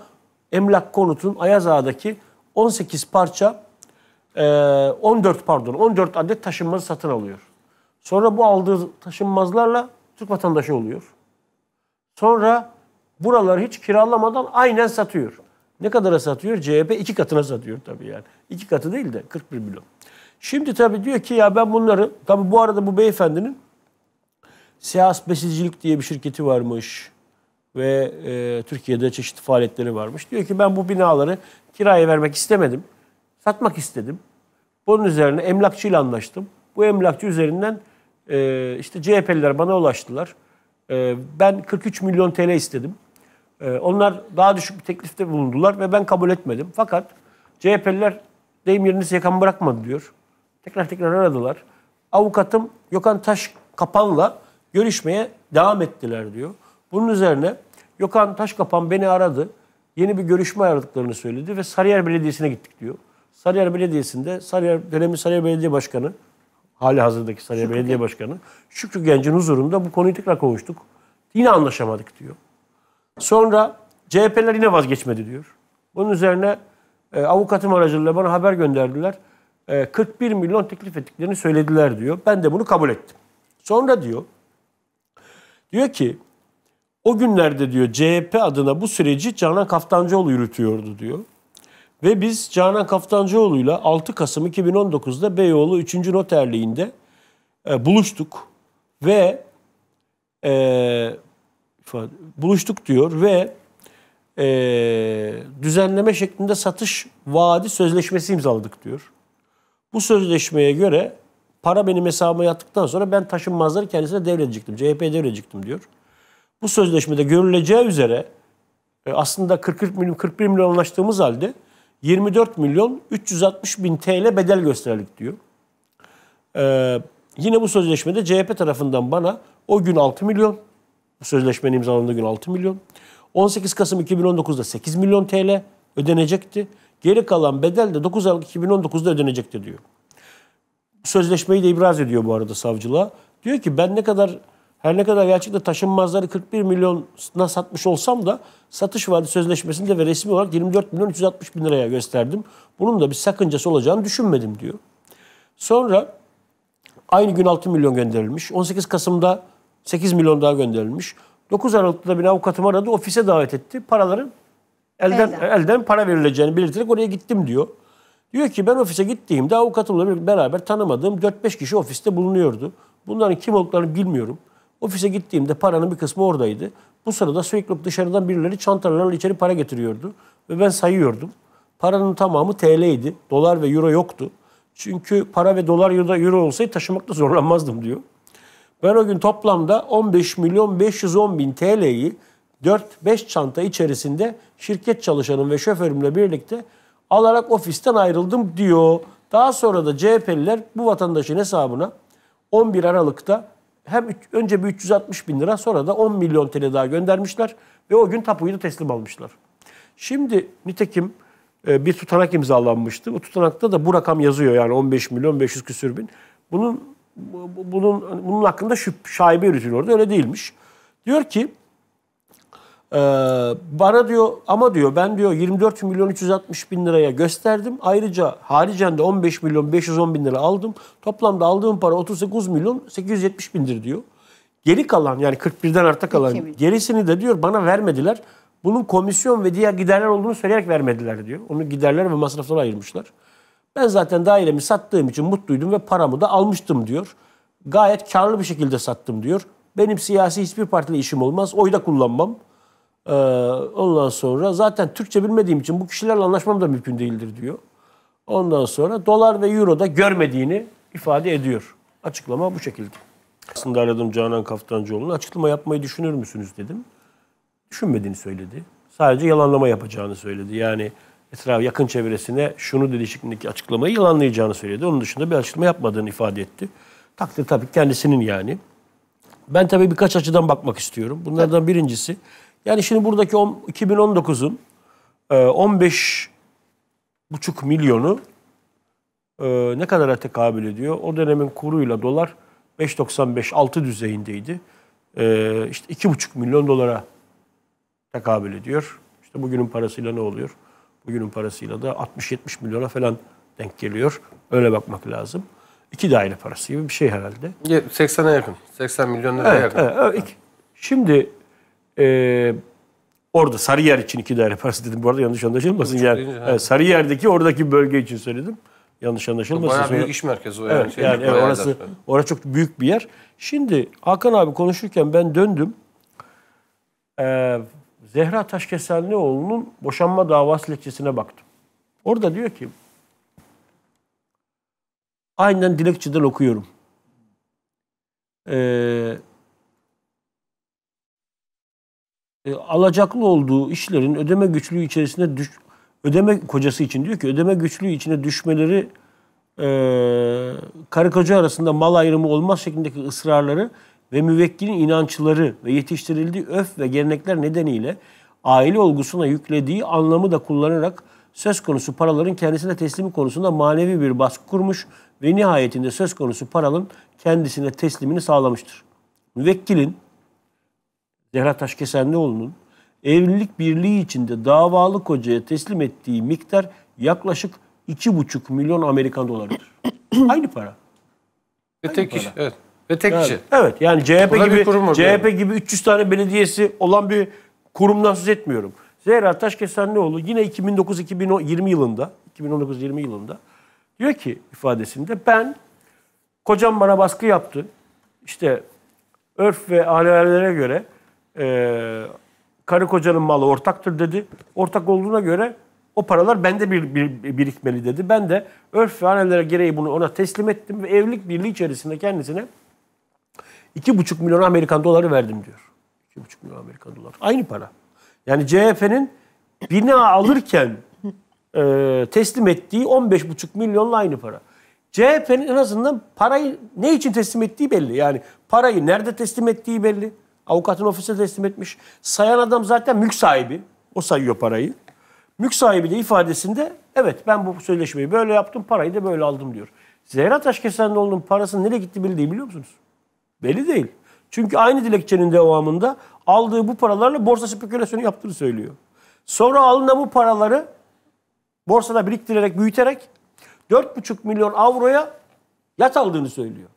emlak konutun Ayaz Ağa'daki 18 parça 14 e, pardon 14 adet taşınmazı satın alıyor. Sonra bu aldığı taşınmazlarla Türk vatandaşı oluyor. Sonra buraları hiç kiralamadan aynen satıyor. Ne kadara satıyor? CHP iki katına satıyor tabii yani. İki katı değil de 41 milyon. Şimdi tabii diyor ki ya ben bunları, tabii bu arada bu beyefendinin Siyas Besicilik diye bir şirketi varmış ve e, Türkiye'de çeşitli faaliyetleri varmış. Diyor ki ben bu binaları kiraya vermek istemedim. Satmak istedim. Bunun üzerine emlakçıyla anlaştım. Bu emlakçı üzerinden e, işte CHP'liler bana ulaştılar. E, ben 43 milyon TL istedim. E, onlar daha düşük bir teklifte bulundular ve ben kabul etmedim. Fakat CHP'liler deyim yeriniz yakan bırakmadı diyor. Tekrar tekrar aradılar. Avukatım Gökhan Taş Kapan'la görüşmeye devam ettiler diyor. Bunun üzerine Gökhan Kapan beni aradı. Yeni bir görüşme aradıklarını söyledi ve Sarıyer Belediyesi'ne gittik diyor. Sarıyer Belediyesi'nde Sarıyer dönemi Sarıyer Belediye Başkanı hali hazırdaki Sarıya Şükrü Belediye Başkanı. Şükrü gencin huzurunda bu konuyu tekrar konuştuk. Yine anlaşamadık diyor. Sonra CHP'ler yine vazgeçmedi diyor. Bunun üzerine e, avukatım aracılığıyla bana haber gönderdiler. E, 41 milyon teklif ettiklerini söylediler diyor. Ben de bunu kabul ettim. Sonra diyor, diyor ki o günlerde diyor CHP adına bu süreci Canan Kaftancıoğlu yürütüyordu diyor. Ve biz Canan Kaftancıoğlu'yla 6 Kasım 2019'da Beyoğlu 3. Noterliği'nde e, buluştuk. Ve e, buluştuk diyor ve e, düzenleme şeklinde satış vaadi sözleşmesi imzaladık diyor. Bu sözleşmeye göre para benim hesabıma yattıktan sonra ben taşınmazları kendisine devredecektim. CHP'ye devredecektim diyor. Bu sözleşmede görüleceği üzere e, aslında 40 40 milyon 41 milyon anlaştığımız halde 24 milyon 360 bin TL bedel gösterdik diyor. Ee, yine bu sözleşmede CHP tarafından bana o gün 6 milyon, bu sözleşmenin imzalandığı gün 6 milyon, 18 Kasım 2019'da 8 milyon TL ödenecekti. Geri kalan bedel de 9 Aralık 2019'da ödenecekti diyor. Sözleşmeyi de ibraz ediyor bu arada savcılığa. Diyor ki ben ne kadar her ne kadar gerçekten taşınmazları 41 milyona satmış olsam da satış vaadi sözleşmesinde ve resmi olarak 24 milyon 360 bin liraya gösterdim. Bunun da bir sakıncası olacağını düşünmedim diyor. Sonra aynı gün 6 milyon gönderilmiş. 18 Kasım'da 8 milyon daha gönderilmiş. 9 Aralık'ta bir avukatım aradı ofise davet etti. Paraların elden, elden. elden para verileceğini belirterek oraya gittim diyor. Diyor ki ben ofise gittiğimde avukatımla beraber tanımadığım 4-5 kişi ofiste bulunuyordu. Bunların kim olduklarını bilmiyorum. Ofise gittiğimde paranın bir kısmı oradaydı. Bu sırada sürekli dışarıdan birileri çantalarla içeri para getiriyordu. Ve ben sayıyordum. Paranın tamamı TL idi. Dolar ve euro yoktu. Çünkü para ve dolar ya da euro olsaydı taşımakta zorlanmazdım diyor. Ben o gün toplamda 15 milyon 510 bin TL'yi 4-5 çanta içerisinde şirket çalışanım ve şoförümle birlikte alarak ofisten ayrıldım diyor. Daha sonra da CHP'liler bu vatandaşın hesabına 11 Aralık'ta hem önce bir 360 bin lira sonra da 10 milyon TL daha göndermişler ve o gün tapuyu da teslim almışlar. Şimdi nitekim e, bir tutanak imzalanmıştı. Bu tutanakta da bu rakam yazıyor yani 15 milyon 500 küsür bin. Bunun bunun bunun hakkında şüp, şaibe yürütülüyordu. Öyle değilmiş. Diyor ki ee, bana diyor ama diyor ben diyor 24 milyon 360 bin liraya gösterdim. Ayrıca haricen de 15 milyon 510 bin lira aldım. Toplamda aldığım para 38 milyon 870 bindir diyor. Geri kalan yani 41'den arta kalan gerisini de diyor bana vermediler. Bunun komisyon ve diğer giderler olduğunu söyleyerek vermediler diyor. Onu giderler ve masraflara ayırmışlar. Ben zaten dairemi sattığım için mutluydum ve paramı da almıştım diyor. Gayet karlı bir şekilde sattım diyor. Benim siyasi hiçbir partiyle işim olmaz. Oy da kullanmam. Ee, ondan sonra zaten Türkçe bilmediğim için bu kişilerle anlaşmam da mümkün değildir diyor. Ondan sonra dolar ve euro da görmediğini ifade ediyor. Açıklama bu şekilde. Aslında aradım Canan Kaftancıoğlu'nu. Açıklama yapmayı düşünür müsünüz dedim. Düşünmediğini söyledi. Sadece yalanlama yapacağını söyledi. Yani etraf yakın çevresine şunu dedi şeklindeki açıklamayı yalanlayacağını söyledi. Onun dışında bir açıklama yapmadığını ifade etti. Takdir tabii kendisinin yani. Ben tabii birkaç açıdan bakmak istiyorum. Bunlardan birincisi yani şimdi buradaki 2019'un 15 e, buçuk milyonu e, ne kadara tekabül ediyor? O dönemin kuruyla dolar 5.95-6 düzeyindeydi. E, işte 2,5 milyon dolara tekabül ediyor. İşte bugünün parasıyla ne oluyor? Bugünün parasıyla da 60-70 milyona falan denk geliyor. Öyle bakmak lazım. İki daire parası gibi bir şey herhalde. 80'e yakın. 80 milyon liraya evet, yakın. Evet, evet. Şimdi ee, orada Sarıyer için iki daire parası dedim. Bu arada yanlış anlaşılmasın. Yani, deyince, yani Sarıyer'deki oradaki bölge için söyledim. Yanlış anlaşılmasın. Bayağı büyük iş merkezi o yani. Evet, şey, yani evet, orası, orası çok büyük bir yer. Şimdi Hakan abi konuşurken ben döndüm. Ee, Zehra Taşkesenlioğlu'nun boşanma davası lekçesine baktım. Orada diyor ki aynen dilekçeden okuyorum. Ee, e, alacaklı olduğu işlerin ödeme güçlüğü içerisinde düş, ödeme kocası için diyor ki ödeme güçlüğü içine düşmeleri e, karı koca arasında mal ayrımı olmaz şeklindeki ısrarları ve müvekkilin inançları ve yetiştirildiği öf ve gelenekler nedeniyle aile olgusuna yüklediği anlamı da kullanarak söz konusu paraların kendisine teslimi konusunda manevi bir baskı kurmuş ve nihayetinde söz konusu paranın kendisine teslimini sağlamıştır. Müvekkilin Zehra Taşkesenlioğlu'nun evlilik birliği içinde davalı kocaya teslim ettiği miktar yaklaşık 2,5 milyon Amerikan dolarıdır. Aynı para. Ve tek kişi. Evet. Ve tek yani, kişi. Evet yani CHP Buna gibi CHP yani. gibi 300 tane belediyesi olan bir kurumdan söz etmiyorum. Zehra Taşkesenlioğlu yine 2009-2020 yılında 2019-20 yılında diyor ki ifadesinde ben kocam bana baskı yaptı. İşte örf ve ahlelere göre e, karı kocanın malı ortaktır dedi. Ortak olduğuna göre o paralar bende bir, bir, birikmeli dedi. Ben de örf ve anelere gereği bunu ona teslim ettim ve evlilik birliği içerisinde kendisine 2,5 milyon Amerikan doları verdim diyor. 2,5 milyon Amerikan doları. Aynı para. Yani CHP'nin bina alırken e, teslim ettiği 15,5 milyonla aynı para. CHP'nin en azından parayı ne için teslim ettiği belli. Yani parayı nerede teslim ettiği belli. Avukatın ofise teslim etmiş. Sayan adam zaten mülk sahibi. O sayıyor parayı. Mülk sahibi de ifadesinde evet ben bu sözleşmeyi böyle yaptım parayı da böyle aldım diyor. Zehra Taşkesenoğlu'nun parasının nereye gitti bildiği biliyor musunuz? Belli değil. Çünkü aynı dilekçenin devamında aldığı bu paralarla borsa spekülasyonu yaptığını söylüyor. Sonra alınan bu paraları borsada biriktirerek, büyüterek 4,5 milyon avroya yat aldığını söylüyor.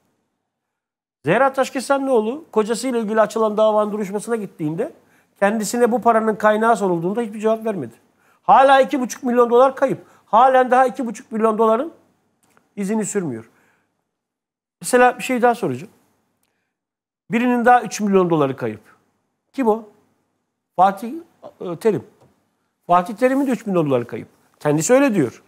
Zehra Taşkesenoğlu kocasıyla ilgili açılan davanın duruşmasına gittiğinde kendisine bu paranın kaynağı sorulduğunda hiçbir cevap vermedi. Hala 2,5 milyon dolar kayıp. Halen daha 2,5 milyon doların izini sürmüyor. Mesela bir şey daha soracağım. Birinin daha 3 milyon doları kayıp. Kim o? Fatih e, Terim. Fatih Terim'in de 3 milyon doları kayıp. Kendisi öyle diyor.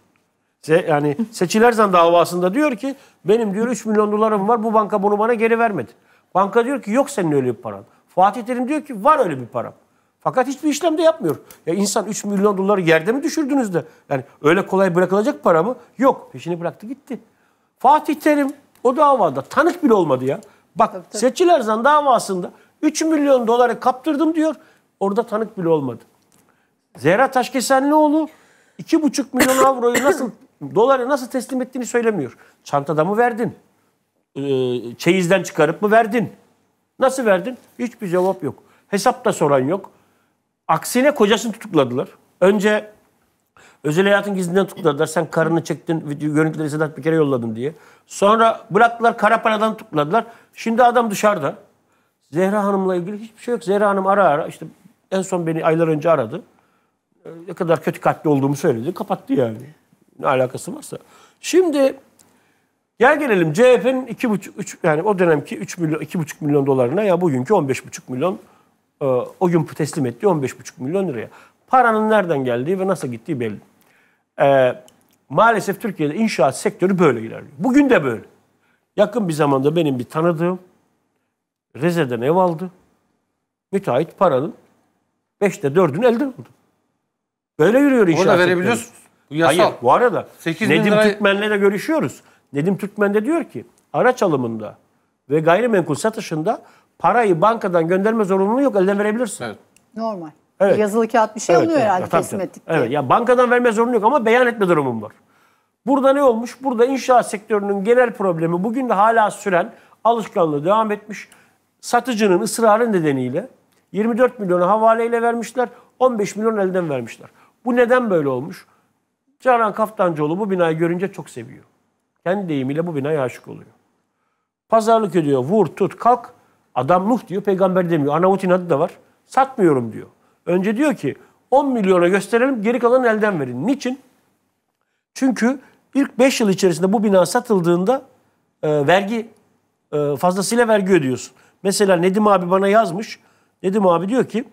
Se, yani Seçil davasında diyor ki benim diyor 3 milyon dolarım var bu banka bunu bana geri vermedi. Banka diyor ki yok senin öyle bir paran. Fatih Terim diyor ki var öyle bir param. Fakat hiçbir işlem de yapmıyor. Ya insan 3 milyon doları yerde mi düşürdünüz de? Yani öyle kolay bırakılacak para mı? Yok. Peşini bıraktı gitti. Fatih Terim o davada tanık bile olmadı ya. Bak tabii, davasında 3 milyon doları kaptırdım diyor. Orada tanık bile olmadı. Zehra Taşkesenlioğlu 2,5 milyon avroyu nasıl doları nasıl teslim ettiğini söylemiyor. Çantada mı verdin? Ee, çeyizden çıkarıp mı verdin? Nasıl verdin? Hiçbir cevap yok. Hesapta soran yok. Aksine kocasını tutukladılar. Önce özel hayatın gizlinden tutukladılar. Sen karını çektin, video, görüntüleri Sedat bir kere yolladın diye. Sonra bıraktılar, kara paradan tutukladılar. Şimdi adam dışarıda. Zehra Hanım'la ilgili hiçbir şey yok. Zehra Hanım ara ara işte en son beni aylar önce aradı. Ee, ne kadar kötü kalpli olduğumu söyledi. Kapattı yani. Ne alakası varsa. Şimdi gel gelelim CHP'nin 2,5 yani o dönemki 3 milyon 2,5 milyon dolarına ya bugünkü 15,5 milyon e, o gün teslim ettiği 15,5 milyon liraya. Paranın nereden geldiği ve nasıl gittiği belli. Ee, maalesef Türkiye'de inşaat sektörü böyle ilerliyor. Bugün de böyle. Yakın bir zamanda benim bir tanıdığım Rize'den ev aldı. Müteahhit paranın beşte dördünü elde aldı. Böyle yürüyor inşaat Onu da verebiliyorsunuz. Yasal. Hayır bu arada 8 Nedim lirayı... Türkmen'le de görüşüyoruz. Nedim Türkmen de diyor ki araç alımında ve gayrimenkul satışında parayı bankadan gönderme zorunluluğu yok elden verebilirsin. Evet. Normal. Evet. Yazılı kağıt bir şey evet, oluyor evet, herhalde teslim ettik diye. Evet ya bankadan verme zorunluluğu yok ama beyan etme durumum var. Burada ne olmuş? Burada inşaat sektörünün genel problemi bugün de hala süren alışkanlığı devam etmiş. Satıcının ısrarı nedeniyle 24 milyonu havaleyle vermişler, 15 milyon elden vermişler. Bu neden böyle olmuş? Canan Kaftancıoğlu bu binayı görünce çok seviyor. Kendi deyimiyle bu binaya aşık oluyor. Pazarlık ediyor. Vur, tut, kalk. Adam Nuh diyor, peygamber demiyor. Arnavut'un adı da var. Satmıyorum diyor. Önce diyor ki 10 milyona gösterelim, geri kalanı elden verin. Niçin? Çünkü ilk 5 yıl içerisinde bu bina satıldığında e, vergi e, fazlasıyla vergi ödüyorsun. Mesela Nedim abi bana yazmış. Nedim abi diyor ki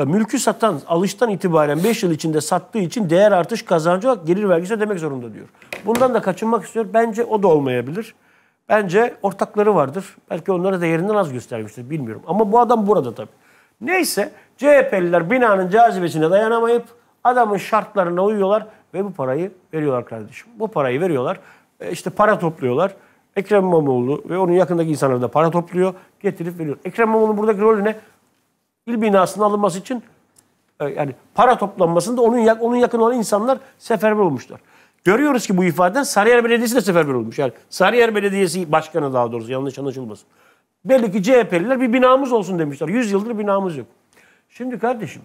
e, mülkü satan, alıştan itibaren 5 yıl içinde sattığı için değer artış kazancı olarak gelir vergisi ödemek zorunda diyor. Bundan da kaçınmak istiyor. Bence o da olmayabilir. Bence ortakları vardır. Belki onlara değerinden az göstermiştir bilmiyorum. Ama bu adam burada tabii. Neyse CHP'liler binanın cazibesine dayanamayıp adamın şartlarına uyuyorlar ve bu parayı veriyorlar kardeşim. Bu parayı veriyorlar. E işte para topluyorlar. Ekrem İmamoğlu ve onun yakındaki insanlar da para topluyor, getirip veriyor. Ekrem İmamoğlu'nun buradaki rolü ne? il binasının alınması için e, yani para toplanmasında onun onun yakın olan insanlar seferber olmuşlar. Görüyoruz ki bu ifaden Sarıyer Belediyesi de seferber olmuş. Yani Sarıyer Belediyesi Başkanı daha doğrusu yanlış anlaşılmasın. Belli ki CHP'liler bir binamız olsun demişler. Yüz yıldır binamız yok. Şimdi kardeşim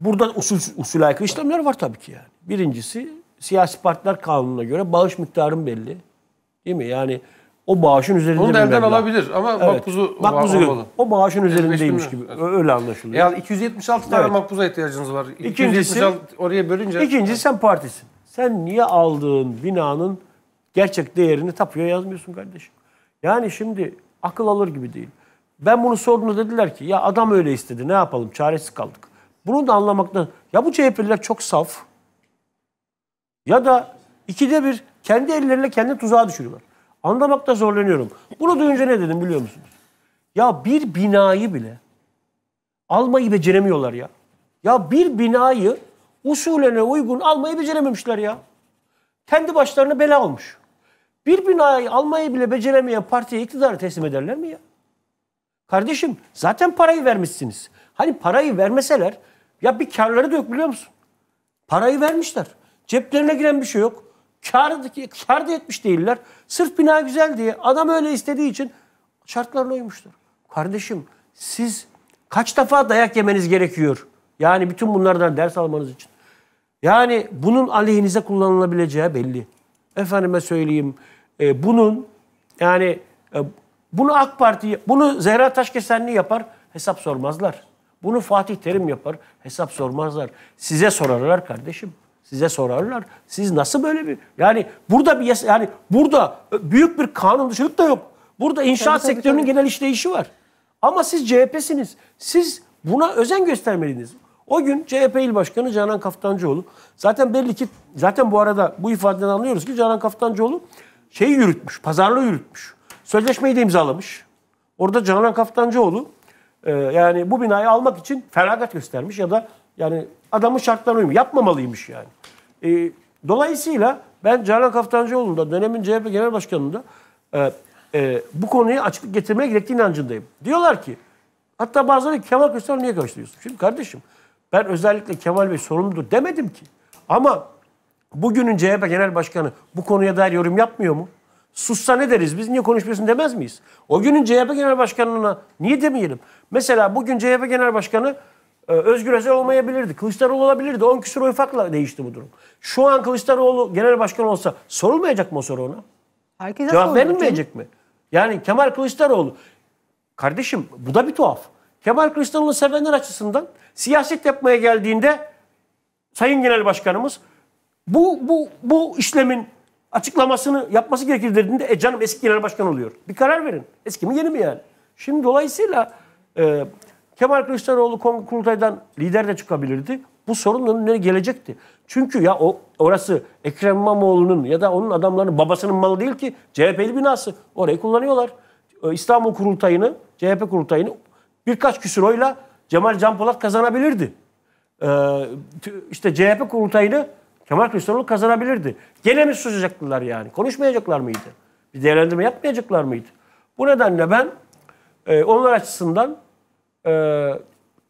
burada usul, usul aykırı işlemler var tabii ki yani. Birincisi siyasi partiler kanununa göre bağış miktarın belli. Değil mi? Yani o bağışın üzerinde Onu da elden alabilir ama evet. makbuzu makbuzu olmalı. O bağışın üzerindeymiş gibi. Evet. Öyle anlaşılıyor. Yani 276 tane evet. makbuza ihtiyacınız var. İkincisi, oraya bölünce. İkincisi sen partisin. Sen niye aldığın binanın gerçek değerini tapuya yazmıyorsun kardeşim? Yani şimdi akıl alır gibi değil. Ben bunu sorduğumda dediler ki ya adam öyle istedi ne yapalım çaresiz kaldık. Bunu da anlamakta ya bu CHP'liler çok saf ya da ikide bir kendi elleriyle kendi tuzağa düşürüyorlar. Anlamakta zorlanıyorum. Bunu duyunca ne dedim biliyor musunuz? Ya bir binayı bile almayı beceremiyorlar ya. Ya bir binayı usulüne uygun almayı becerememişler ya. Kendi başlarına bela olmuş. Bir binayı almayı bile beceremeyen partiye iktidarı teslim ederler mi ya? Kardeşim zaten parayı vermişsiniz. Hani parayı vermeseler ya bir karları dök biliyor musun? Parayı vermişler. Ceplerine giren bir şey yok. Kar, kar da etmiş değiller. Sırf bina güzel diye adam öyle istediği için şartlarla uymuştur. Kardeşim siz kaç defa dayak yemeniz gerekiyor? Yani bütün bunlardan ders almanız için. Yani bunun aleyhinize kullanılabileceği belli. Efendime söyleyeyim e, bunun yani e, bunu AK Parti, bunu Zehra Taşkesenli yapar hesap sormazlar. Bunu Fatih Terim yapar hesap sormazlar. Size sorarlar kardeşim size sorarlar. Siz nasıl böyle bir yani burada bir yani burada büyük bir kanun dışılık da yok. Burada inşaat tabii, sektörünün tabii. genel işleyişi var. Ama siz CHP'siniz. Siz buna özen göstermeliydiniz. O gün CHP İl Başkanı Canan Kaftancıoğlu zaten belli ki zaten bu arada bu ifadeden anlıyoruz ki Canan Kaftancıoğlu şeyi yürütmüş, pazarlığı yürütmüş. Sözleşmeyi de imzalamış. Orada Canan Kaftancıoğlu e, yani bu binayı almak için feragat göstermiş ya da yani adamın şartlarına uymuyor. Yapmamalıymış yani. E, dolayısıyla ben Canan Kaftancıoğlu'nda, dönemin CHP Genel Başkanı'nda e, e, bu konuyu açıklık getirmeye gerektiği inancındayım. Diyorlar ki, hatta bazıları Kemal Kılıçdaroğlu niye karıştırıyorsun? Şimdi kardeşim ben özellikle Kemal Bey sorumludur demedim ki. Ama bugünün CHP Genel Başkanı bu konuya dair yorum yapmıyor mu? Sussa ne deriz? Biz niye konuşmuyorsun demez miyiz? O günün CHP Genel Başkanı'na niye demeyelim? Mesela bugün CHP Genel Başkanı ee, Özgür Özel olmayabilirdi. Kılıçdaroğlu olabilirdi. 10 küsur oy farkla değişti bu durum. Şu an Kılıçdaroğlu genel başkan olsa sorulmayacak mı o soru ona? Herkese Cevap verilmeyecek mi? Yani Kemal Kılıçdaroğlu. Kardeşim bu da bir tuhaf. Kemal Kılıçdaroğlu sevenler açısından siyaset yapmaya geldiğinde Sayın Genel Başkanımız bu, bu, bu işlemin açıklamasını yapması gerekir dediğinde e canım eski genel başkan oluyor. Bir karar verin. Eski mi yeni mi yani? Şimdi dolayısıyla e, Kemal Kılıçdaroğlu Kongre Kurultay'dan lider de çıkabilirdi. Bu sorunun önüne gelecekti. Çünkü ya o orası Ekrem İmamoğlu'nun ya da onun adamlarının babasının malı değil ki CHP'li binası. Orayı kullanıyorlar. E, İstanbul Kurultayını, CHP Kurultayını birkaç küsur oyla Cemal Can Polat kazanabilirdi. E, işte CHP Kurultayını Kemal Kılıçdaroğlu kazanabilirdi. Gene mi susacaktılar yani? Konuşmayacaklar mıydı? Bir değerlendirme yapmayacaklar mıydı? Bu nedenle ben e, onlar açısından e,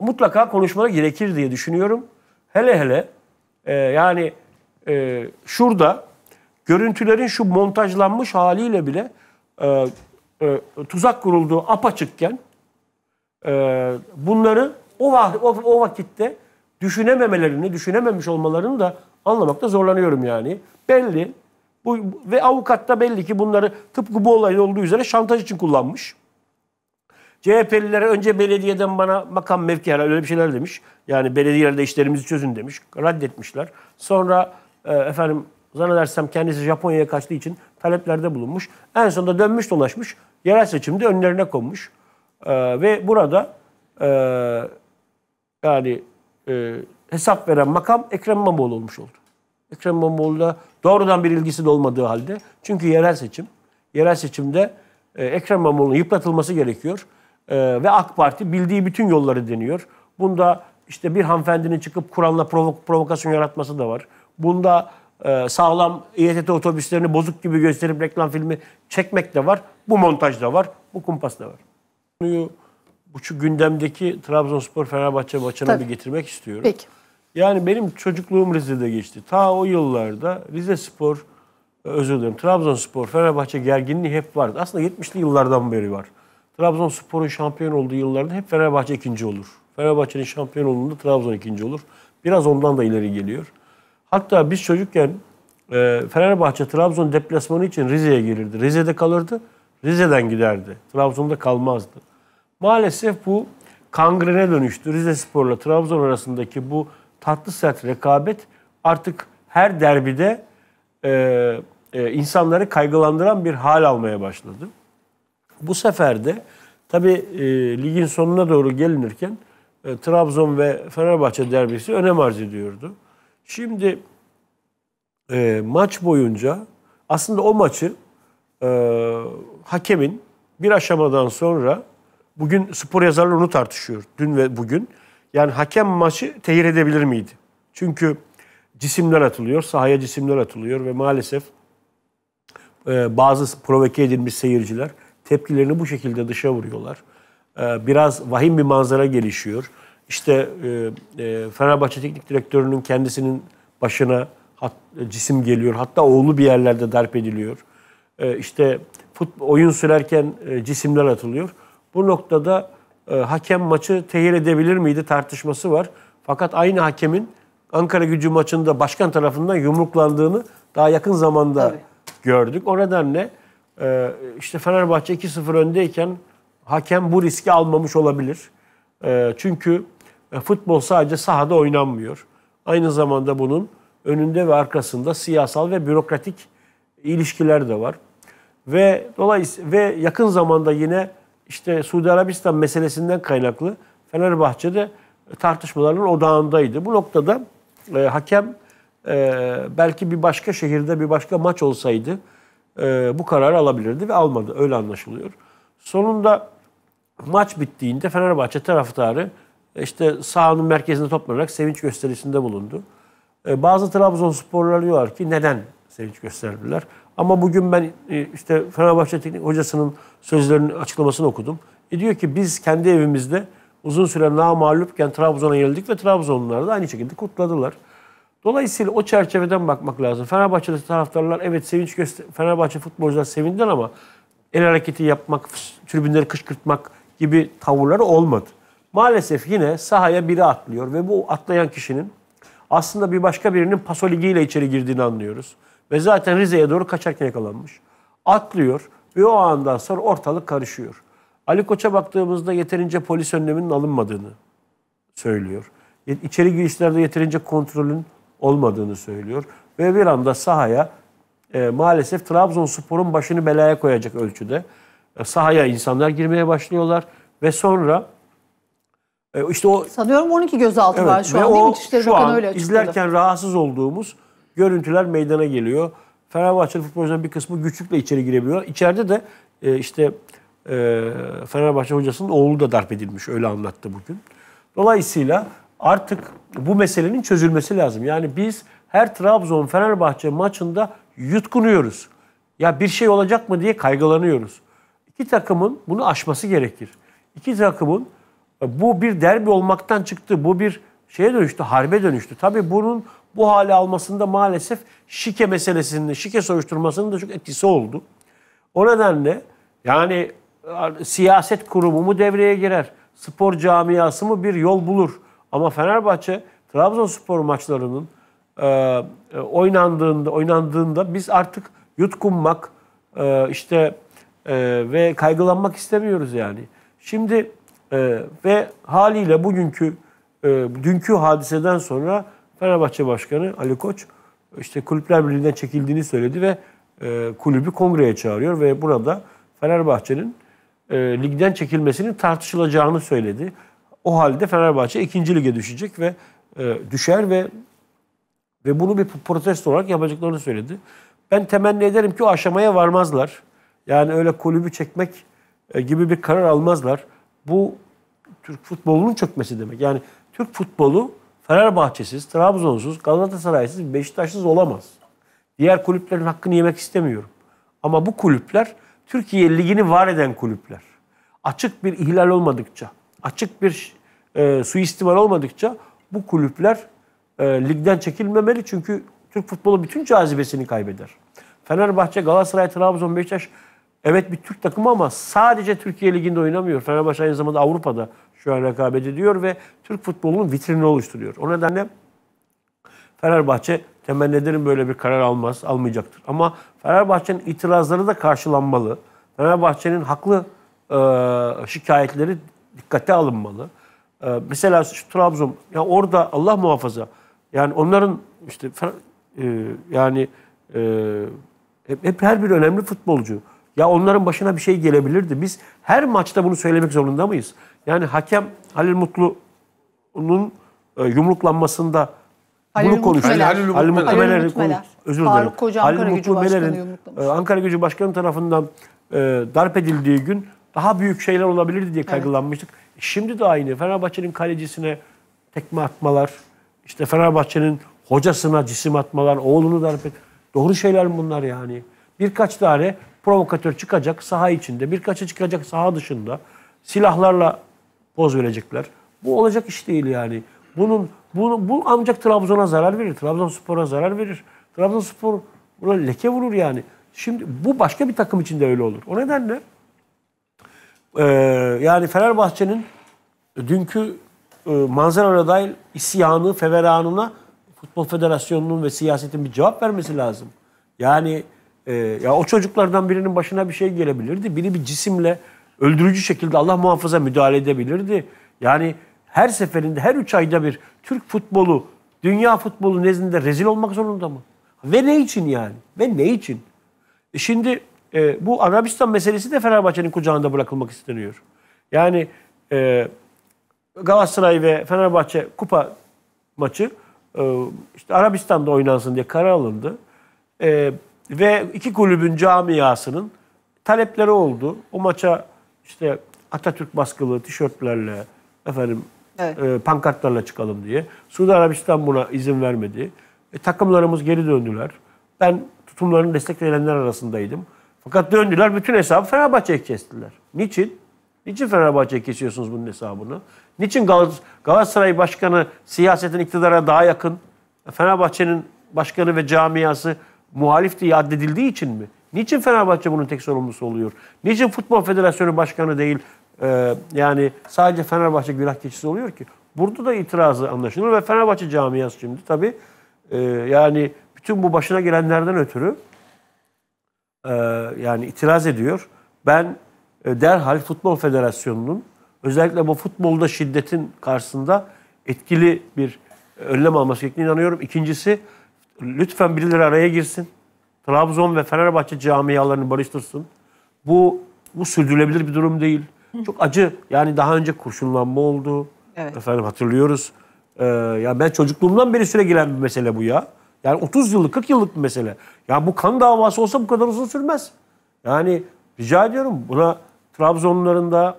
mutlaka konuşmaları gerekir diye düşünüyorum. Hele hele e, yani e, şurada görüntülerin şu montajlanmış haliyle bile e, e, tuzak kurulduğu apaçıkken e, bunları o, o, o vakitte düşünememelerini, düşünememiş olmalarını da anlamakta zorlanıyorum yani. Belli bu ve avukat da belli ki bunları tıpkı bu olayda olduğu üzere şantaj için kullanmış. CHP'lilere önce belediyeden bana makam mevki helal öyle bir şeyler demiş. Yani belediyelerde işlerimizi çözün demiş. Reddetmişler. Sonra e, efendim zannedersem kendisi Japonya'ya kaçtığı için taleplerde bulunmuş. En sonunda dönmüş dolaşmış. Yerel seçimde önlerine konmuş. E, ve burada e, yani e, hesap veren makam Ekrem İmamoğlu olmuş oldu. Ekrem İmamoğlu'na doğrudan bir ilgisi de olmadığı halde. Çünkü yerel seçim. Yerel seçimde e, Ekrem İmamoğlu'nun yıpratılması gerekiyor. Ee, ve AK Parti bildiği bütün yolları deniyor. Bunda işte bir hanımefendinin çıkıp Kur'an'la provo- provokasyon yaratması da var. Bunda e, sağlam İETT otobüslerini bozuk gibi gösterip reklam filmi çekmek de var. Bu montaj da var. Bu kumpas da var. Bu şu gündemdeki Trabzonspor Fenerbahçe maçına bir getirmek istiyorum. Peki. Yani benim çocukluğum Rize'de geçti. Ta o yıllarda Rize Spor, e, özür dilerim Trabzonspor, Fenerbahçe gerginliği hep vardı. Aslında 70'li yıllardan beri var. Trabzonspor'un şampiyon olduğu yıllarda hep Fenerbahçe ikinci olur. Fenerbahçe'nin şampiyon olduğunda Trabzon ikinci olur. Biraz ondan da ileri geliyor. Hatta biz çocukken e, Fenerbahçe Trabzon deplasmanı için Rize'ye gelirdi. Rize'de kalırdı. Rize'den giderdi. Trabzon'da kalmazdı. Maalesef bu kangrene dönüştü. Rize Spor'la Trabzon arasındaki bu tatlı sert rekabet artık her derbide e, e, insanları kaygılandıran bir hal almaya başladı. Bu sefer de tabii e, ligin sonuna doğru gelinirken e, Trabzon ve Fenerbahçe derbisi önem arz ediyordu. Şimdi e, maç boyunca aslında o maçı e, hakemin bir aşamadan sonra bugün spor yazarları onu tartışıyor dün ve bugün. Yani hakem maçı tehir edebilir miydi? Çünkü cisimler atılıyor, sahaya cisimler atılıyor ve maalesef e, bazı provoke edilmiş seyirciler tepkilerini bu şekilde dışa vuruyorlar. Ee, biraz vahim bir manzara gelişiyor. İşte e, e, Fenerbahçe Teknik Direktörü'nün kendisinin başına e, cisim geliyor. Hatta oğlu bir yerlerde darp ediliyor. Ee, işte oyun sürerken cisimler atılıyor. Bu noktada hakem maçı tehir edebilir miydi tartışması var. Fakat aynı hakemin Ankara gücü maçında başkan tarafından yumruklandığını daha yakın zamanda Tabii. gördük. O nedenle ee, işte Fenerbahçe 2-0 öndeyken hakem bu riski almamış olabilir. Ee, çünkü e, futbol sadece sahada oynanmıyor. Aynı zamanda bunun önünde ve arkasında siyasal ve bürokratik ilişkiler de var. Ve dolayısıyla ve yakın zamanda yine işte Suudi Arabistan meselesinden kaynaklı Fenerbahçe'de tartışmaların odağındaydı. Bu noktada e, hakem e, belki bir başka şehirde bir başka maç olsaydı e, bu kararı alabilirdi ve almadı. Öyle anlaşılıyor. Sonunda maç bittiğinde Fenerbahçe taraftarı e, işte sahanın merkezinde toplanarak sevinç gösterisinde bulundu. E, bazı Trabzonsporlar diyorlar ki neden sevinç gösterdiler? Ama bugün ben e, işte Fenerbahçe teknik hocasının sözlerinin açıklamasını okudum. E diyor ki biz kendi evimizde uzun süre namağlupken Trabzon'a yenildik ve Trabzonlular da aynı şekilde kutladılar. Dolayısıyla o çerçeveden bakmak lazım. Fenerbahçe'de taraftarlar evet sevinç göster Fenerbahçe futbolcular sevindiler ama el hareketi yapmak, tribünleri kışkırtmak gibi tavırları olmadı. Maalesef yine sahaya biri atlıyor ve bu atlayan kişinin aslında bir başka birinin paso ligiyle içeri girdiğini anlıyoruz. Ve zaten Rize'ye doğru kaçarken yakalanmış. Atlıyor ve o andan sonra ortalık karışıyor. Ali Koç'a baktığımızda yeterince polis önleminin alınmadığını söylüyor. E, içeri girişlerde yeterince kontrolün olmadığını söylüyor. Ve bir anda sahaya e, maalesef Trabzonspor'un başını belaya koyacak ölçüde e, sahaya insanlar girmeye başlıyorlar. Ve sonra e, işte o... Sanıyorum 12 gözaltı evet, var şu an o, değil mi? İçişleri şu an öyle izlerken rahatsız olduğumuz görüntüler meydana geliyor. Fenerbahçe futbolcuların bir kısmı güçlükle içeri girebiliyor. İçeride de e, işte e, Fenerbahçe hocasının oğlu da darp edilmiş. Öyle anlattı bugün. Dolayısıyla artık bu meselenin çözülmesi lazım. Yani biz her Trabzon Fenerbahçe maçında yutkunuyoruz. Ya bir şey olacak mı diye kaygılanıyoruz. İki takımın bunu aşması gerekir. İki takımın e, bu bir derbi olmaktan çıktı. Bu bir şeye dönüştü, harbe dönüştü. Tabii bunun bu hale almasında maalesef şike meselesinin, şike soruşturmasının da çok etkisi oldu. O nedenle yani e, siyaset kurumu mu devreye girer? Spor camiası mı bir yol bulur? Ama Fenerbahçe Trabzonspor maçlarının e, e, oynandığında oynandığında biz artık yutkunmak e, işte e, ve kaygılanmak istemiyoruz yani. Şimdi e, ve haliyle bugünkü e, dünkü hadiseden sonra Fenerbahçe Başkanı Ali Koç işte kulüpler birliğinden çekildiğini söyledi ve e, kulübü kongreye çağırıyor ve burada Fenerbahçe'nin e, ligden çekilmesinin tartışılacağını söyledi. O halde Fenerbahçe ikinci lige düşecek ve e, düşer ve ve bunu bir protesto olarak yapacaklarını söyledi. Ben temenni ederim ki o aşamaya varmazlar. Yani öyle kulübü çekmek e, gibi bir karar almazlar. Bu Türk futbolunun çökmesi demek. Yani Türk futbolu Fenerbahçesiz, Trabzonsuz, Galatasaraysız, Beşiktaşsız olamaz. Diğer kulüplerin hakkını yemek istemiyorum. Ama bu kulüpler Türkiye Ligi'ni var eden kulüpler. Açık bir ihlal olmadıkça, açık bir e, suistimal olmadıkça bu kulüpler e, ligden çekilmemeli. Çünkü Türk futbolu bütün cazibesini kaybeder. Fenerbahçe, Galatasaray, Trabzon, Beşiktaş evet bir Türk takımı ama sadece Türkiye Ligi'nde oynamıyor. Fenerbahçe aynı zamanda Avrupa'da şu an rekabet ediyor ve Türk futbolunun vitrinini oluşturuyor. O nedenle Fenerbahçe temenni ederim böyle bir karar almaz, almayacaktır. Ama Fenerbahçe'nin itirazları da karşılanmalı. Fenerbahçe'nin haklı e, şikayetleri dikkate alınmalı. Ee, mesela şu Trabzon ya orada Allah muhafaza yani onların işte e, yani e, hep, hep her bir önemli futbolcu ya onların başına bir şey gelebilirdi. Biz her maçta bunu söylemek zorunda mıyız? Yani hakem Halil Mutlu'nun e, yumruklanmasında Halil bunu konuşuyor. Halil, Halil, Mutlu Meler'i Özür dilerim. Halil Mutlu Meler'in e, Ankara Gücü Başkanı tarafından e, darp edildiği gün daha büyük şeyler olabilirdi diye kaygılanmıştık. Evet. Şimdi de aynı. Fenerbahçe'nin kalecisine tekme atmalar, işte Fenerbahçe'nin hocasına cisim atmalar, oğlunu darp et. Doğru şeyler bunlar yani. Birkaç tane provokatör çıkacak saha içinde, birkaçı çıkacak saha dışında. Silahlarla poz verecekler. Bu olacak iş değil yani. Bunun bu, bu ancak Trabzon'a zarar verir. Trabzonspor'a zarar verir. Trabzonspor buna leke vurur yani. Şimdi bu başka bir takım için de öyle olur. O nedenle ee, yani Fenerbahçe'nin dünkü e, manzaraya dair isyanı, feveranına Futbol Federasyonu'nun ve siyasetin bir cevap vermesi lazım. Yani e, ya o çocuklardan birinin başına bir şey gelebilirdi. Biri bir cisimle öldürücü şekilde Allah muhafaza müdahale edebilirdi. Yani her seferinde, her üç ayda bir Türk futbolu, dünya futbolu nezdinde rezil olmak zorunda mı? Ve ne için yani? Ve ne için? E şimdi e, bu Arabistan meselesi de Fenerbahçe'nin kucağında bırakılmak isteniyor. Yani e, Galatasaray ve Fenerbahçe kupa maçı e, işte Arabistan'da oynansın diye karar alındı. E, ve iki kulübün camiasının talepleri oldu. O maça işte Atatürk baskılı tişörtlerle efendim evet. e, pankartlarla çıkalım diye. Suudi Arabistan buna izin vermedi. E, takımlarımız geri döndüler. Ben tutumlarını destekleyenler arasındaydım. Fakat döndüler bütün hesabı Fenerbahçe'ye kestiler. Niçin? Niçin Fenerbahçe'ye kesiyorsunuz bunun hesabını? Niçin Gal Galatasaray Başkanı siyasetin iktidara daha yakın? E, Fenerbahçe'nin başkanı ve camiası muhalif diye addedildiği için mi? Niçin Fenerbahçe bunun tek sorumlusu oluyor? Niçin Futbol Federasyonu Başkanı değil e, yani sadece Fenerbahçe günah keçisi oluyor ki? Burada da itirazı anlaşılır ve Fenerbahçe camiası şimdi tabii e, yani bütün bu başına gelenlerden ötürü e, yani itiraz ediyor. Ben e, derhal Futbol Federasyonu'nun özellikle bu futbolda şiddetin karşısında etkili bir önlem alması gerektiğine inanıyorum. İkincisi lütfen birileri araya girsin. Trabzon ve Fenerbahçe camialarını barıştırsın. Bu bu sürdürülebilir bir durum değil. Çok acı. Yani daha önce kurşunlanma oldu. Evet. Efendim hatırlıyoruz. Ee, yani ben çocukluğumdan beri süre giren bir mesele bu ya. Yani 30 yıllık, 40 yıllık bir mesele. Ya bu kan davası olsa bu kadar uzun sürmez. Yani rica ediyorum buna Trabzonların da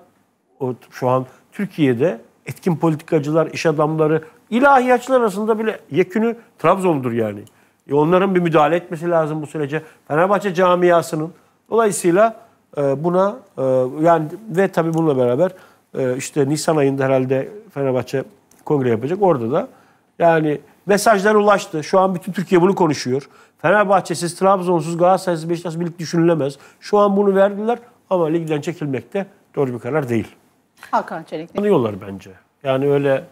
şu an Türkiye'de etkin politikacılar, iş adamları, ilahiyatçılar arasında bile yekünü Trabzon'dur yani. E onların bir müdahale etmesi lazım bu sürece. Fenerbahçe camiasının. Dolayısıyla e, buna e, yani ve tabii bununla beraber e, işte Nisan ayında herhalde Fenerbahçe kongre yapacak. Orada da yani Mesajlar ulaştı. Şu an bütün Türkiye bunu konuşuyor. Fenerbahçesiz, Trabzonsuz, Galatasaraysız, Beşiktaş birlik düşünülemez. Şu an bunu verdiler ama ligden çekilmekte doğru bir karar değil. Hakan Çelik. Anlıyorlar bence. Yani öyle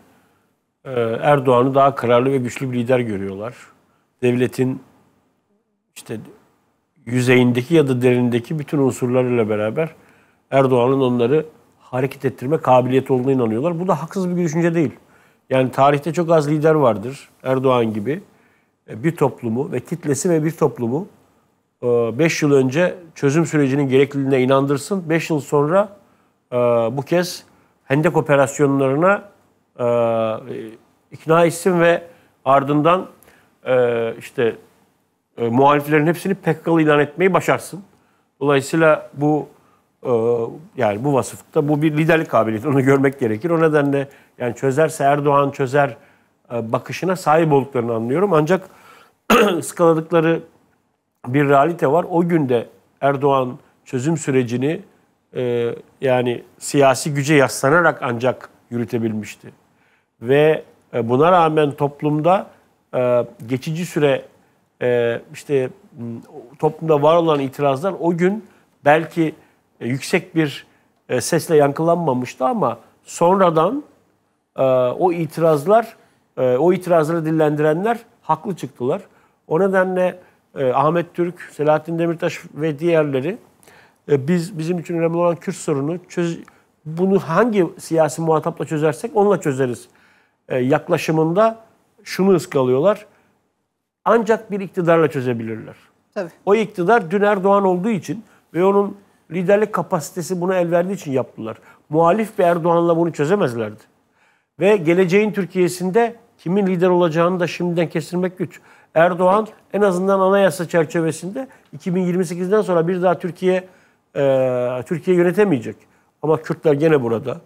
e, Erdoğan'ı daha kararlı ve güçlü bir lider görüyorlar. Devletin işte yüzeyindeki ya da derindeki bütün unsurlarıyla beraber Erdoğan'ın onları hareket ettirme kabiliyeti olduğuna inanıyorlar. Bu da haksız bir düşünce değil. Yani tarihte çok az lider vardır Erdoğan gibi. E, bir toplumu ve kitlesi ve bir toplumu 5 e, yıl önce çözüm sürecinin gerekliliğine inandırsın. 5 yıl sonra e, bu kez hendek operasyonlarına ikna etsin ve ardından işte muhaliflerin hepsini PKK'lı ilan etmeyi başarsın. Dolayısıyla bu ee, yani bu vasıfta bu bir liderlik kabiliyeti. Onu görmek gerekir. O nedenle yani çözerse Erdoğan çözer e, bakışına sahip olduklarını anlıyorum. Ancak ıskaladıkları bir realite var. O günde Erdoğan çözüm sürecini e, yani siyasi güce yaslanarak ancak yürütebilmişti. Ve e, buna rağmen toplumda geçici süre işte toplumda var olan itirazlar o gün belki e, yüksek bir e, sesle yankılanmamıştı ama sonradan e, o itirazlar, o itirazları dillendirenler haklı çıktılar. O nedenle Ahmet Türk, Selahattin Demirtaş ve diğerleri biz bizim için önemli olan Kürt sorunu çöz bunu hangi siyasi muhatapla çözersek onunla çözeriz yaklaşımında şunu ıskalıyorlar. Ancak bir iktidarla çözebilirler. Tabii. O iktidar dün Erdoğan olduğu için ve onun liderlik kapasitesi buna el verdiği için yaptılar. Muhalif bir Erdoğan'la bunu çözemezlerdi. Ve geleceğin Türkiye'sinde kimin lider olacağını da şimdiden kestirmek güç. Erdoğan Peki. en azından anayasa çerçevesinde 2028'den sonra bir daha Türkiye e, Türkiye yönetemeyecek. Ama Kürtler gene burada.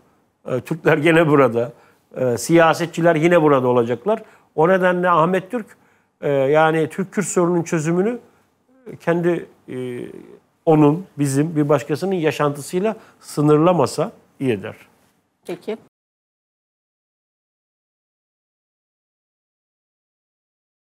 E, Türkler gene burada. E, siyasetçiler yine burada olacaklar. O nedenle Ahmet Türk e, yani Türk-Kürt sorunun çözümünü kendi e, onun, bizim, bir başkasının yaşantısıyla sınırlamasa iyidir. Peki.